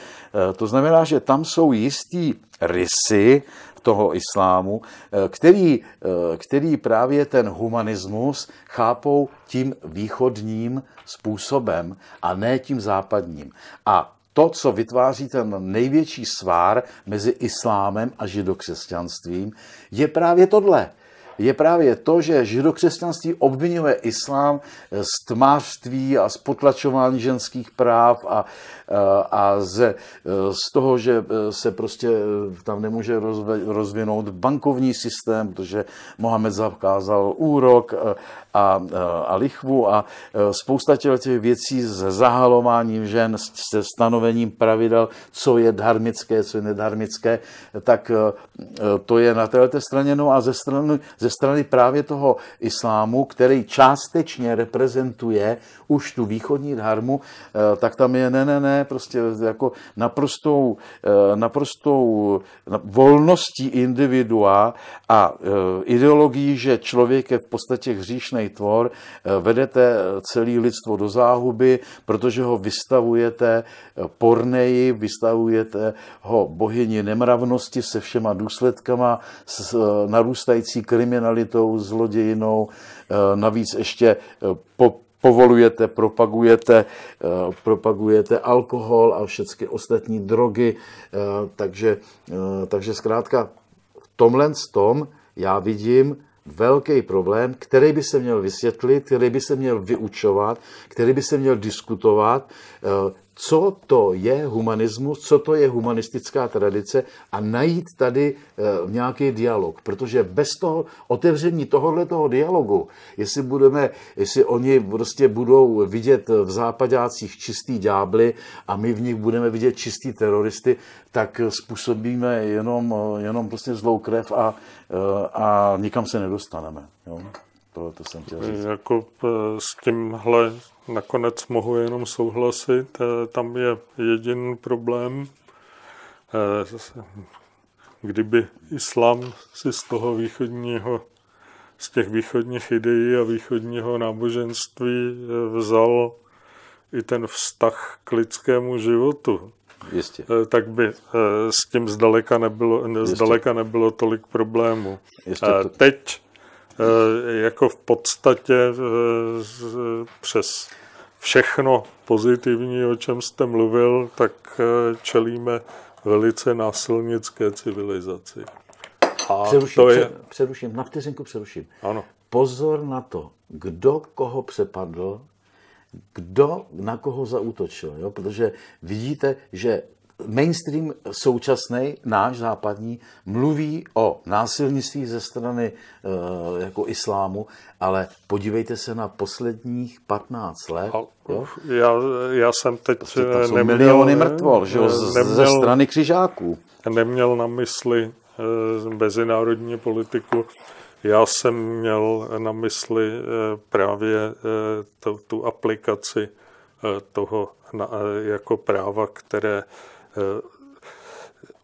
To znamená, že tam jsou jistý rysy toho islámu, eh, který, eh, který právě ten humanismus chápou tím východním způsobem a ne tím západním. A to, co vytváří ten největší svár mezi islámem a židokřesťanstvím, je právě tohle je právě to, že židokřesťanství obvinuje islám z tmářství a z potlačování ženských práv a, a z, z toho, že se prostě tam nemůže rozve, rozvinout bankovní systém, protože Mohamed zakázal úrok a, a, a lichvu a e, spousta těch věcí s zahalováním žen, se stanovením pravidel, co je dharmické, co je nedharmické, tak e, e, to je na této straně. No a ze strany, ze strany právě toho islámu, který částečně reprezentuje už tu východní dharmu, eh, tak tam je ne, ne, ne, prostě jako naprostou, eh, naprostou eh, volností individua a ideologií, že člověk je v podstatě hříšný tvor, vedete celý lidstvo do záhuby, protože ho vystavujete porneji, vystavujete ho bohyni nemravnosti se všema důsledkama, s narůstající krimi kriminalitou, zlodějinou, eh, navíc ještě eh, po povolujete, propagujete, eh, propagujete alkohol a všechny ostatní drogy, takže, takže zkrátka v tomhle tom já vidím velký problém, který by se měl vysvětlit, který by se měl vyučovat, který by se měl diskutovat, co to je humanismus, co to je humanistická tradice a najít tady eh, nějaký dialog, protože bez toho otevření tohohle toho dialogu, jestli budeme, jestli oni prostě budou vidět v západácích čistý ďábly a my v nich budeme vidět čistý teroristy, tak způsobíme jenom, eh, jenom prostě zlou krev a, eh, a nikam se nedostaneme. Jo? Tohle to jsem chtěl říct. Jako s tímhle Nakonec mohu jenom souhlasit. Eh, tam je jediný problém. Eh, kdyby islám si z toho východního, z těch východních ideí a východního náboženství eh, vzal i ten vztah k lidskému životu, Jistě. tak by s tím zdaleka nebylo, zdaleka nebylo tolik problémů. Jistě to... Teď Eh, jako v podstatě eh, přes všechno pozitivní, o čem jste mluvil, tak eh, čelíme velice násilnické civilizaci. A přeruším, to je... přeruším, na vteřinku přeruším. Ano. Pozor na to, kdo koho přepadl, kdo na koho zautočil, jo? protože vidíte, že mainstream současný, náš západní, mluví o násilnictví ze strany e, jako islámu, ale podívejte se na posledních 15 let. A, jo? Já, já jsem teď prostě tam eh, jsou neměl, miliony mrtvol že, eh, neměl, ze strany křižáků. Neměl na mysli e, mezinárodní politiku. Já jsem měl na mysli e, právě e, to, tu aplikaci e, toho na, jako práva, které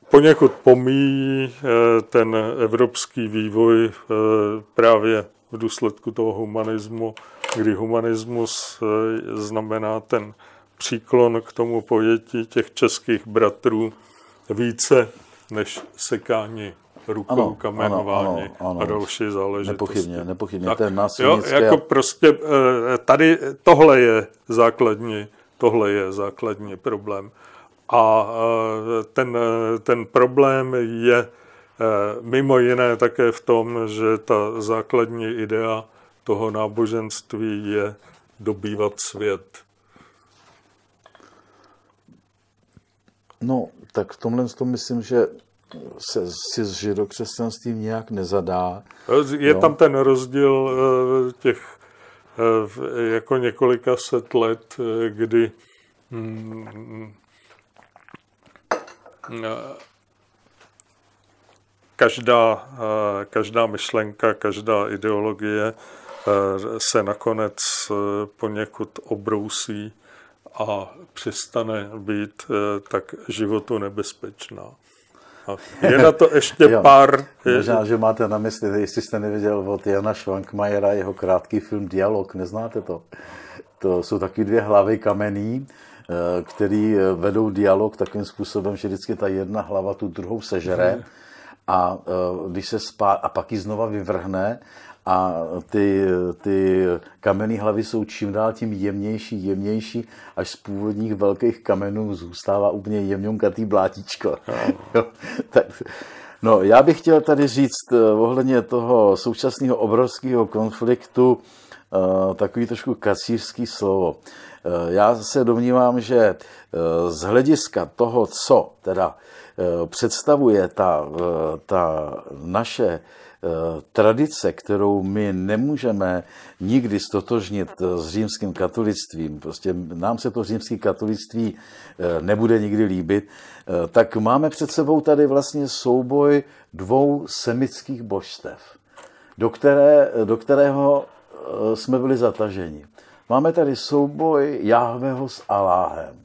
poněkud pomíjí eh, ten evropský vývoj eh, právě v důsledku toho humanismu, kdy humanismus eh, znamená ten příklon k tomu pojetí těch českých bratrů více než sekání rukou, ano, kamenování ano, ano, ano. a další záležitosti. Nepochybně, nepochybně. Tak, ten jo, jako a... prostě tady tohle je základní, tohle je základní problém a e, ten, e, ten problém je e, mimo jiné také v tom, že ta základní idea toho náboženství je dobývat svět. No, tak v tomhle tom myslím, že se si s židokřesťanstvím nějak nezadá. Je no. tam ten rozdíl těch jako několika set let, kdy mm, Eh, každá, eh, každá myšlenka, každá ideologie eh, se nakonec poněkud obrousí a přestane být tak životu nebezpečná. Je na to ještě [LAUGHS] jo. pár... Možná, že máte na mysli, jestli jste neviděl od Jana Švankmajera jeho krátký film Dialog, neznáte to? To jsou taky dvě hlavy kamenný Eh, který eh, vedou dialog takým způsobem, že vždycky ta jedna hlava tu druhou sežere mhm. a, eh, když se spá, a pak ji znova vyvrhne a ty, ty kamenné hlavy jsou čím dál tím jemnější, jemnější, až z původních velkých kamenů zůstává úplně jemňonkatý blátičko. No. [LAUGHS] tak, no, já bych chtěl tady říct ohledně toho současného obrovského konfliktu takový trošku kacířský slovo. Eh, já se domnívám, že eh, z hlediska toho, co teda eh, představuje ta, ta naše tradice, kterou my nemůžeme nikdy stotožnit s římským katolictvím, prostě nám se to římské katolictví nebude nikdy líbit, tak máme před sebou tady vlastně souboj dvou semických božstev, do, které, do kterého jsme byli zataženi. Máme tady souboj Jahveho s Aláhem.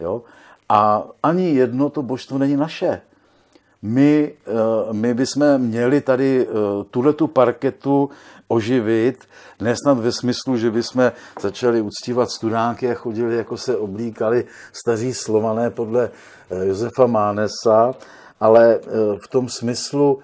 Jo? A ani jedno to božstvo není naše. My, eh, my bychom měli tady eh, tu parketu oživit, nesnad ve smyslu, že bychom začali uctívat studánky a chodili, jako se oblíkali staří slované podle eh, Josefa Mánesa, ale v tom smyslu,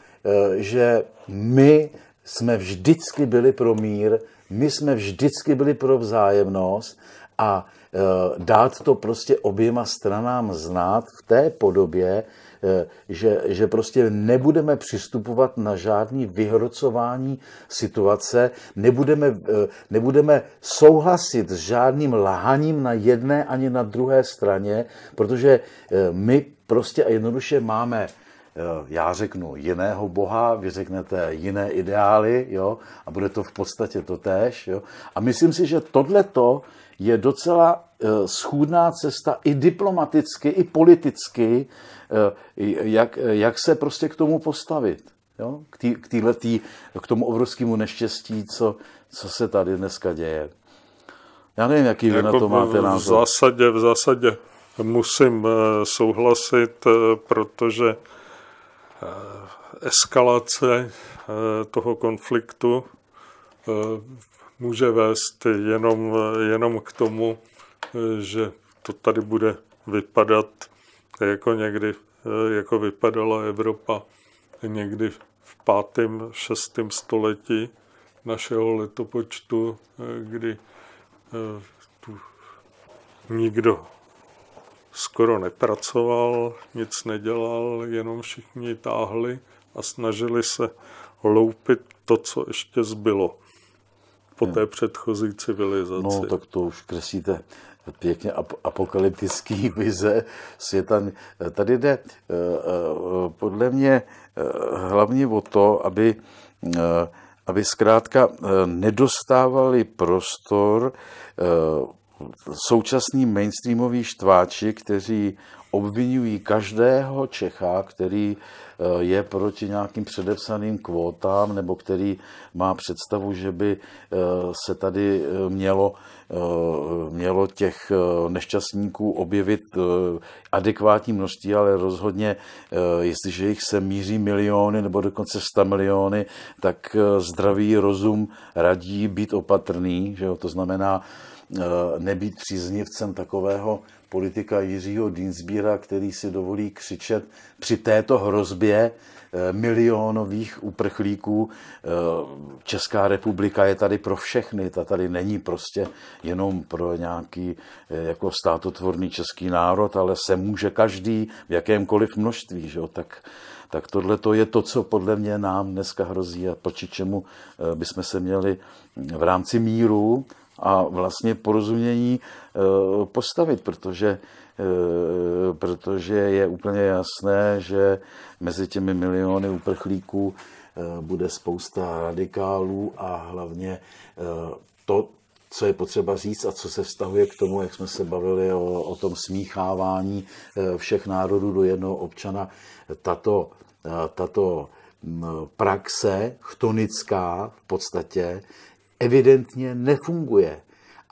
že my jsme vždycky byli pro mír, my jsme vždycky byli pro vzájemnost a e, dát to prostě oběma stranám znát v té podobě, e, že, že prostě nebudeme přistupovat na žádný vyhrocování situace, nebudeme, e, nebudeme souhlasit s žádným lahaním na jedné ani na druhé straně, protože my prostě a jednoduše máme Eh, já řeknu jiného boha, vy řeknete jiné ideály, jo, a bude to v podstatě to tež. jo. A myslím si, že tohleto je docela eh, schůdná cesta i diplomaticky, i politicky, eh, jak, jak se prostě k tomu postavit, jo, k, tý, k, týhletý, k tomu obrovskému neštěstí, co, co se tady dneska děje. Já nevím, jaký jako vy na jako to máte názor. V zásadě, v zásadě musím souhlasit, protože Eh, eskalace eh, toho konfliktu eh, může vést jenom, jenom k tomu, že to tady bude vypadat jako někdy, jako vypadala Evropa někdy v pátém, šestém století našeho letopočtu, kdy tu nikdo skoro nepracoval, nic nedělal, jenom všichni táhli a snažili se loupit to, co ještě zbylo po hmm. té předchozí civilizaci. No, tak to už kresíte pěkně apokalyptický [LAUGHS] vize světa. Tady jde eh, eh, podle mě eh, hlavně o to, aby, aby zkrátka nedostávali prostor současní mainstreamoví štváči, kteří obvinují každého Čecha, který eh, je proti nějakým předepsaným kvótám nebo který má představu, že by eh, se tady eh, mělo, mělo těch nešťastníků objevit adekvátní množství, ale rozhodně, jestliže jich se míří miliony nebo dokonce sta miliony, tak zdravý rozum radí být opatrný, že jo? to znamená, Eh, nebýt příznivcem takového politika Jiřího Dinsbíra, který si dovolí křičet při této hrozbě eh, milionových uprchlíků. Eh, Česká republika je tady pro všechny, ta tady není prostě jenom pro nějaký jako státotvorný český národ, ale se může každý v jakémkoliv množství, že jo? tak tak tohle to je to, co podle mě nám dneska hrozí a proti čemu bychom se měli v rámci míru a vlastně porozumění eh, postavit, protože, eh, protože je úplně jasné, že mezi těmi miliony uprchlíků eh, bude spousta radikálů a hlavně to, co je potřeba říct a co se vztahuje k tomu, jak jsme se bavili o, o tom smíchávání všech národů do jednoho občana, tato, tato mm, praxe chtonická v podstatě evidentně nefunguje.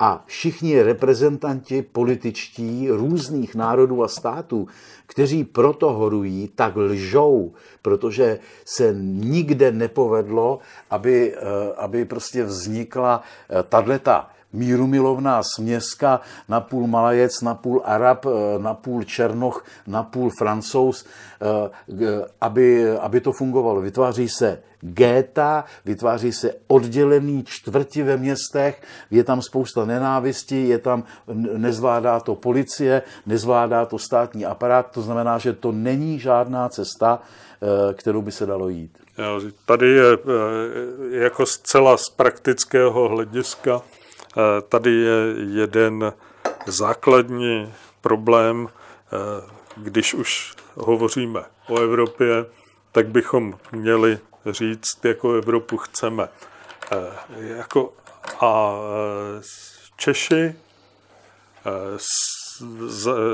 A všichni reprezentanti političtí různých národů a států, kteří proto horují, tak lžou, protože se nikde nepovedlo, aby, eh, aby prostě vznikla eh, tato mírumilovná směska, napůl Malajec, napůl Arab, eh, napůl Černoch, napůl Francouz, eh, eh, aby, aby to fungovalo. Vytváří se géta, vytváří se oddělený čtvrti ve městech, je tam spousta nenávisti, je tam, nezvládá to policie, nezvládá to státní aparát, to znamená, že to není žádná cesta, kterou by se dalo jít. Tady je jako zcela z praktického hlediska Eh, tady je jeden základní problém, eh, když už hovoříme o Evropě, tak bychom měli říct, jakou Evropu chceme. Eh, jako, a Češi,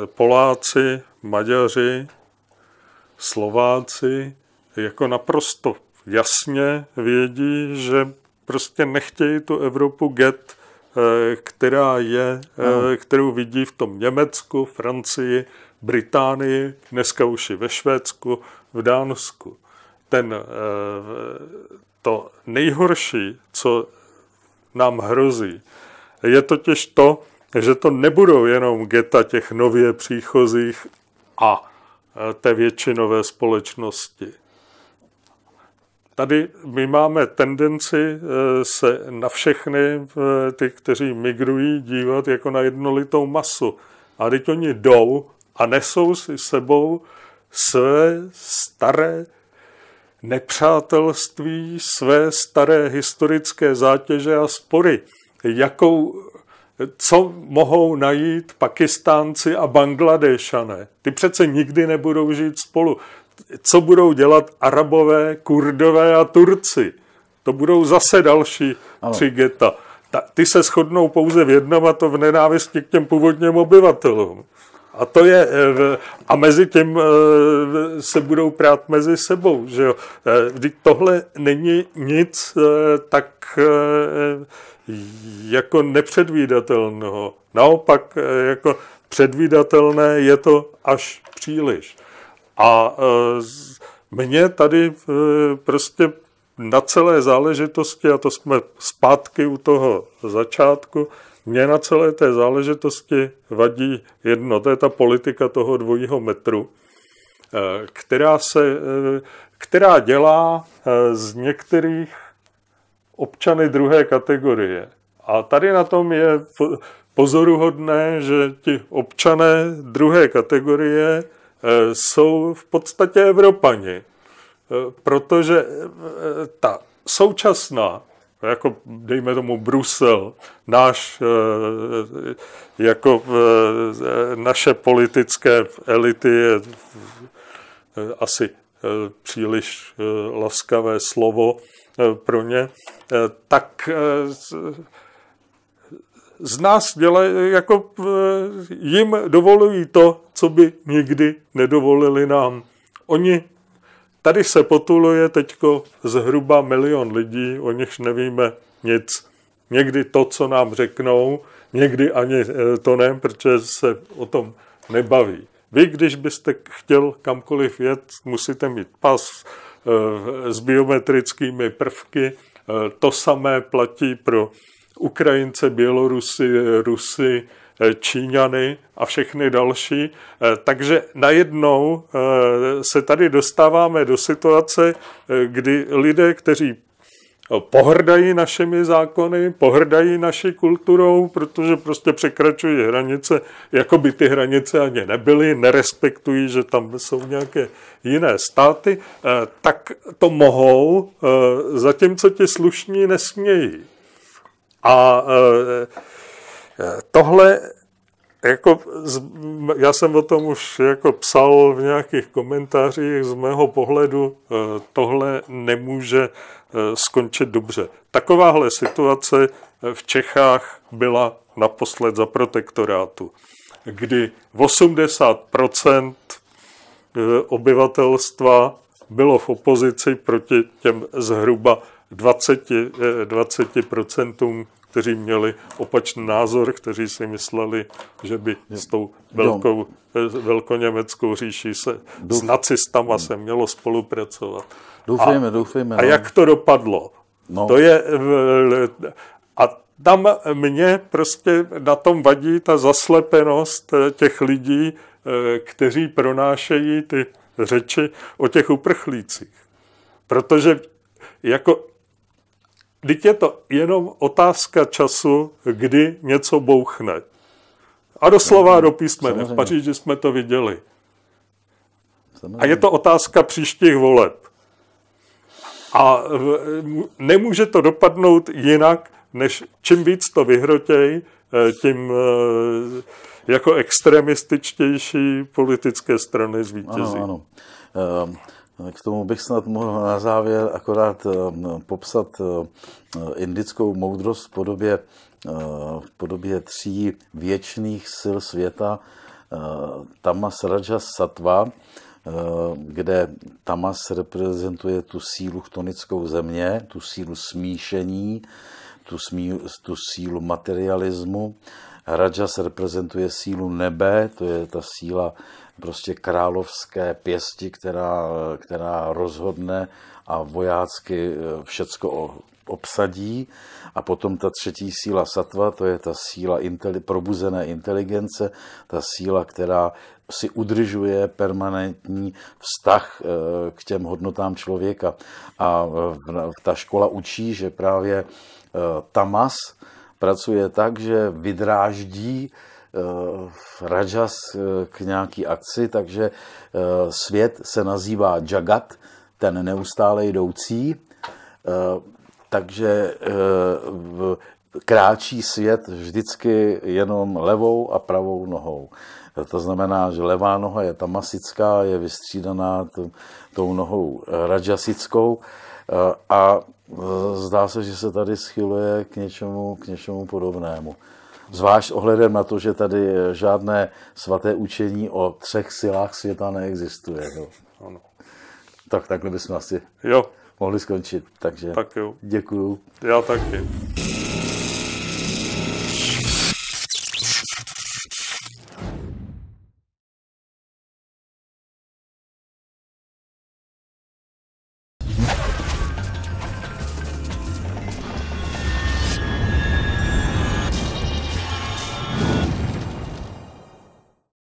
Poláci, Maďaři, Slováci jako naprosto jasně vědí, že prostě nechtějí tu Evropu get Eh, která je, no. kterou vidí v tom Německu, Francii, Británii, dneska už i ve Švédsku, v Dánsku. Ten, eh, to nejhorší, co nám hrozí, je totiž to, že to nebudou jenom geta těch nově příchozích a té většinové společnosti. Tady my máme tendenci eh, se na všechny eh, ty, kteří migrují, dívat jako na jednolitou masu. A teď oni jdou a nesou si sebou své staré nepřátelství, své staré historické zátěže a spory. Jakou, co mohou najít Pakistánci a Bangladešané? Ty přece nikdy nebudou žít spolu co budou dělat Arabové, Kurdové a Turci. To budou zase další ano. tři geta. Ta, ty se shodnou pouze v jednom a to v nenávisti k těm původním obyvatelům. A to je, eh, a mezi tím eh, se budou prát mezi sebou, že jo. Eh, vždyť tohle není nic tak jako nepředvídatelného. Naopak, jako předvídatelné je to až příliš. A e, mě tady e, prostě na celé záležitosti, a to jsme zpátky u toho začátku, mě na celé té záležitosti vadí jedno, to je ta politika toho dvojího metru, e, která, se, která dělá z některých občany druhé kategorie. A tady na tom je pozoruhodné, že ti občané druhé kategorie Eh, jsou v podstatě Evropani, eh, protože eh, ta současná, jako dejme tomu Brusel, náš, jako naše politické elity je asi příliš laskavé slovo pro ně, tak z nás dělají, jako eh, jim dovolují to, co by nikdy nedovolili nám. Oni, tady se potuluje teď zhruba milion lidí, o nichž nevíme nic. Někdy to, co nám řeknou, někdy ani eh, to ne, protože se o tom nebaví. Vy, když byste chtěl kamkoliv jet, musíte mít pas eh, s biometrickými prvky. To samé platí pro Ukrajince, Bělorusy, Rusy, eh, Číňany a všechny další. Eh, takže najednou eh, se tady dostáváme do situace, kdy lidé, kteří pohrdají našimi zákony, pohrdají naší kulturou, protože prostě překračují hranice, jako by ty hranice ani nebyly, nerespektují, že tam jsou nějaké jiné státy, tak to mohou, zatímco ti slušní nesmějí. A e, tohle jako já jsem o tom už jako psal v nějakých komentářích, z mého pohledu e, tohle nemůže e, skončit dobře. Takováhle situace v Čechách byla naposled za protektorátu, kdy 80% obyvatelstva bylo v opozici proti těm zhruba 20, 20% eh, kteří měli opačný názor, kteří si mysleli, že by s tou velkou, eh, velkoněmeckou říší se Douf... s nacistama se mělo spolupracovat. Doufejme, a, doufejme. A no. jak to dopadlo? No. To je, eh, a tam mě prostě na tom vadí ta zaslepenost těch lidí, kteří pronášejí ty řeči o těch uprchlících. Protože jako Teď je to jenom otázka času, kdy něco bouchne. A doslova do písmene. V Paříži jsme to viděli. Samozřejmě. A je to otázka příštích voleb. A nemůže to dopadnout jinak, než čím víc to vyhrotěj, eh, tím eh, jako extremističtější politické strany zvítězí. Ano, ano. Eh, No, k tomu bych snad mohl na závěr akorát eh, popsat eh, indickou moudrost v podobě, eh, v podobě tří věčných sil světa, tamas, rajas, satva, kde tamas reprezentuje tu sílu chtonickou země, tu sílu smíšení, tu, smí, tu sílu materialismu, rajas reprezentuje sílu nebe, to je ta síla prostě královské pěsti, která, která rozhodne a vojácky eh, všecko obsadí. A potom ta třetí síla satva, to je ta síla inteli- probuzené inteligence, ta síla, která si udržuje permanentní vztah eh, k těm hodnotám člověka. A eh, ta škola učí, že právě tamas pracuje tak, že vydráždí Eh, rajas eh, k nějaký akci, takže eh, svět se nazývá jagat, ten neustále jdoucí, takže kráčí svět vždycky jenom levou a pravou nohou. To znamená, že levá noha je tamasická, je vystřídaná tou nohou rajasickou a zdá se, že se tady schyluje k něčemu, k něčemu podobnému. Zvlášť ohledem na to, že tady eh, žádné svaté učení o třech silách světa neexistuje. No. Ano. Tak takhle bychom asi jo. mohli skončit. Takže tak jo. děkuju. Já taky.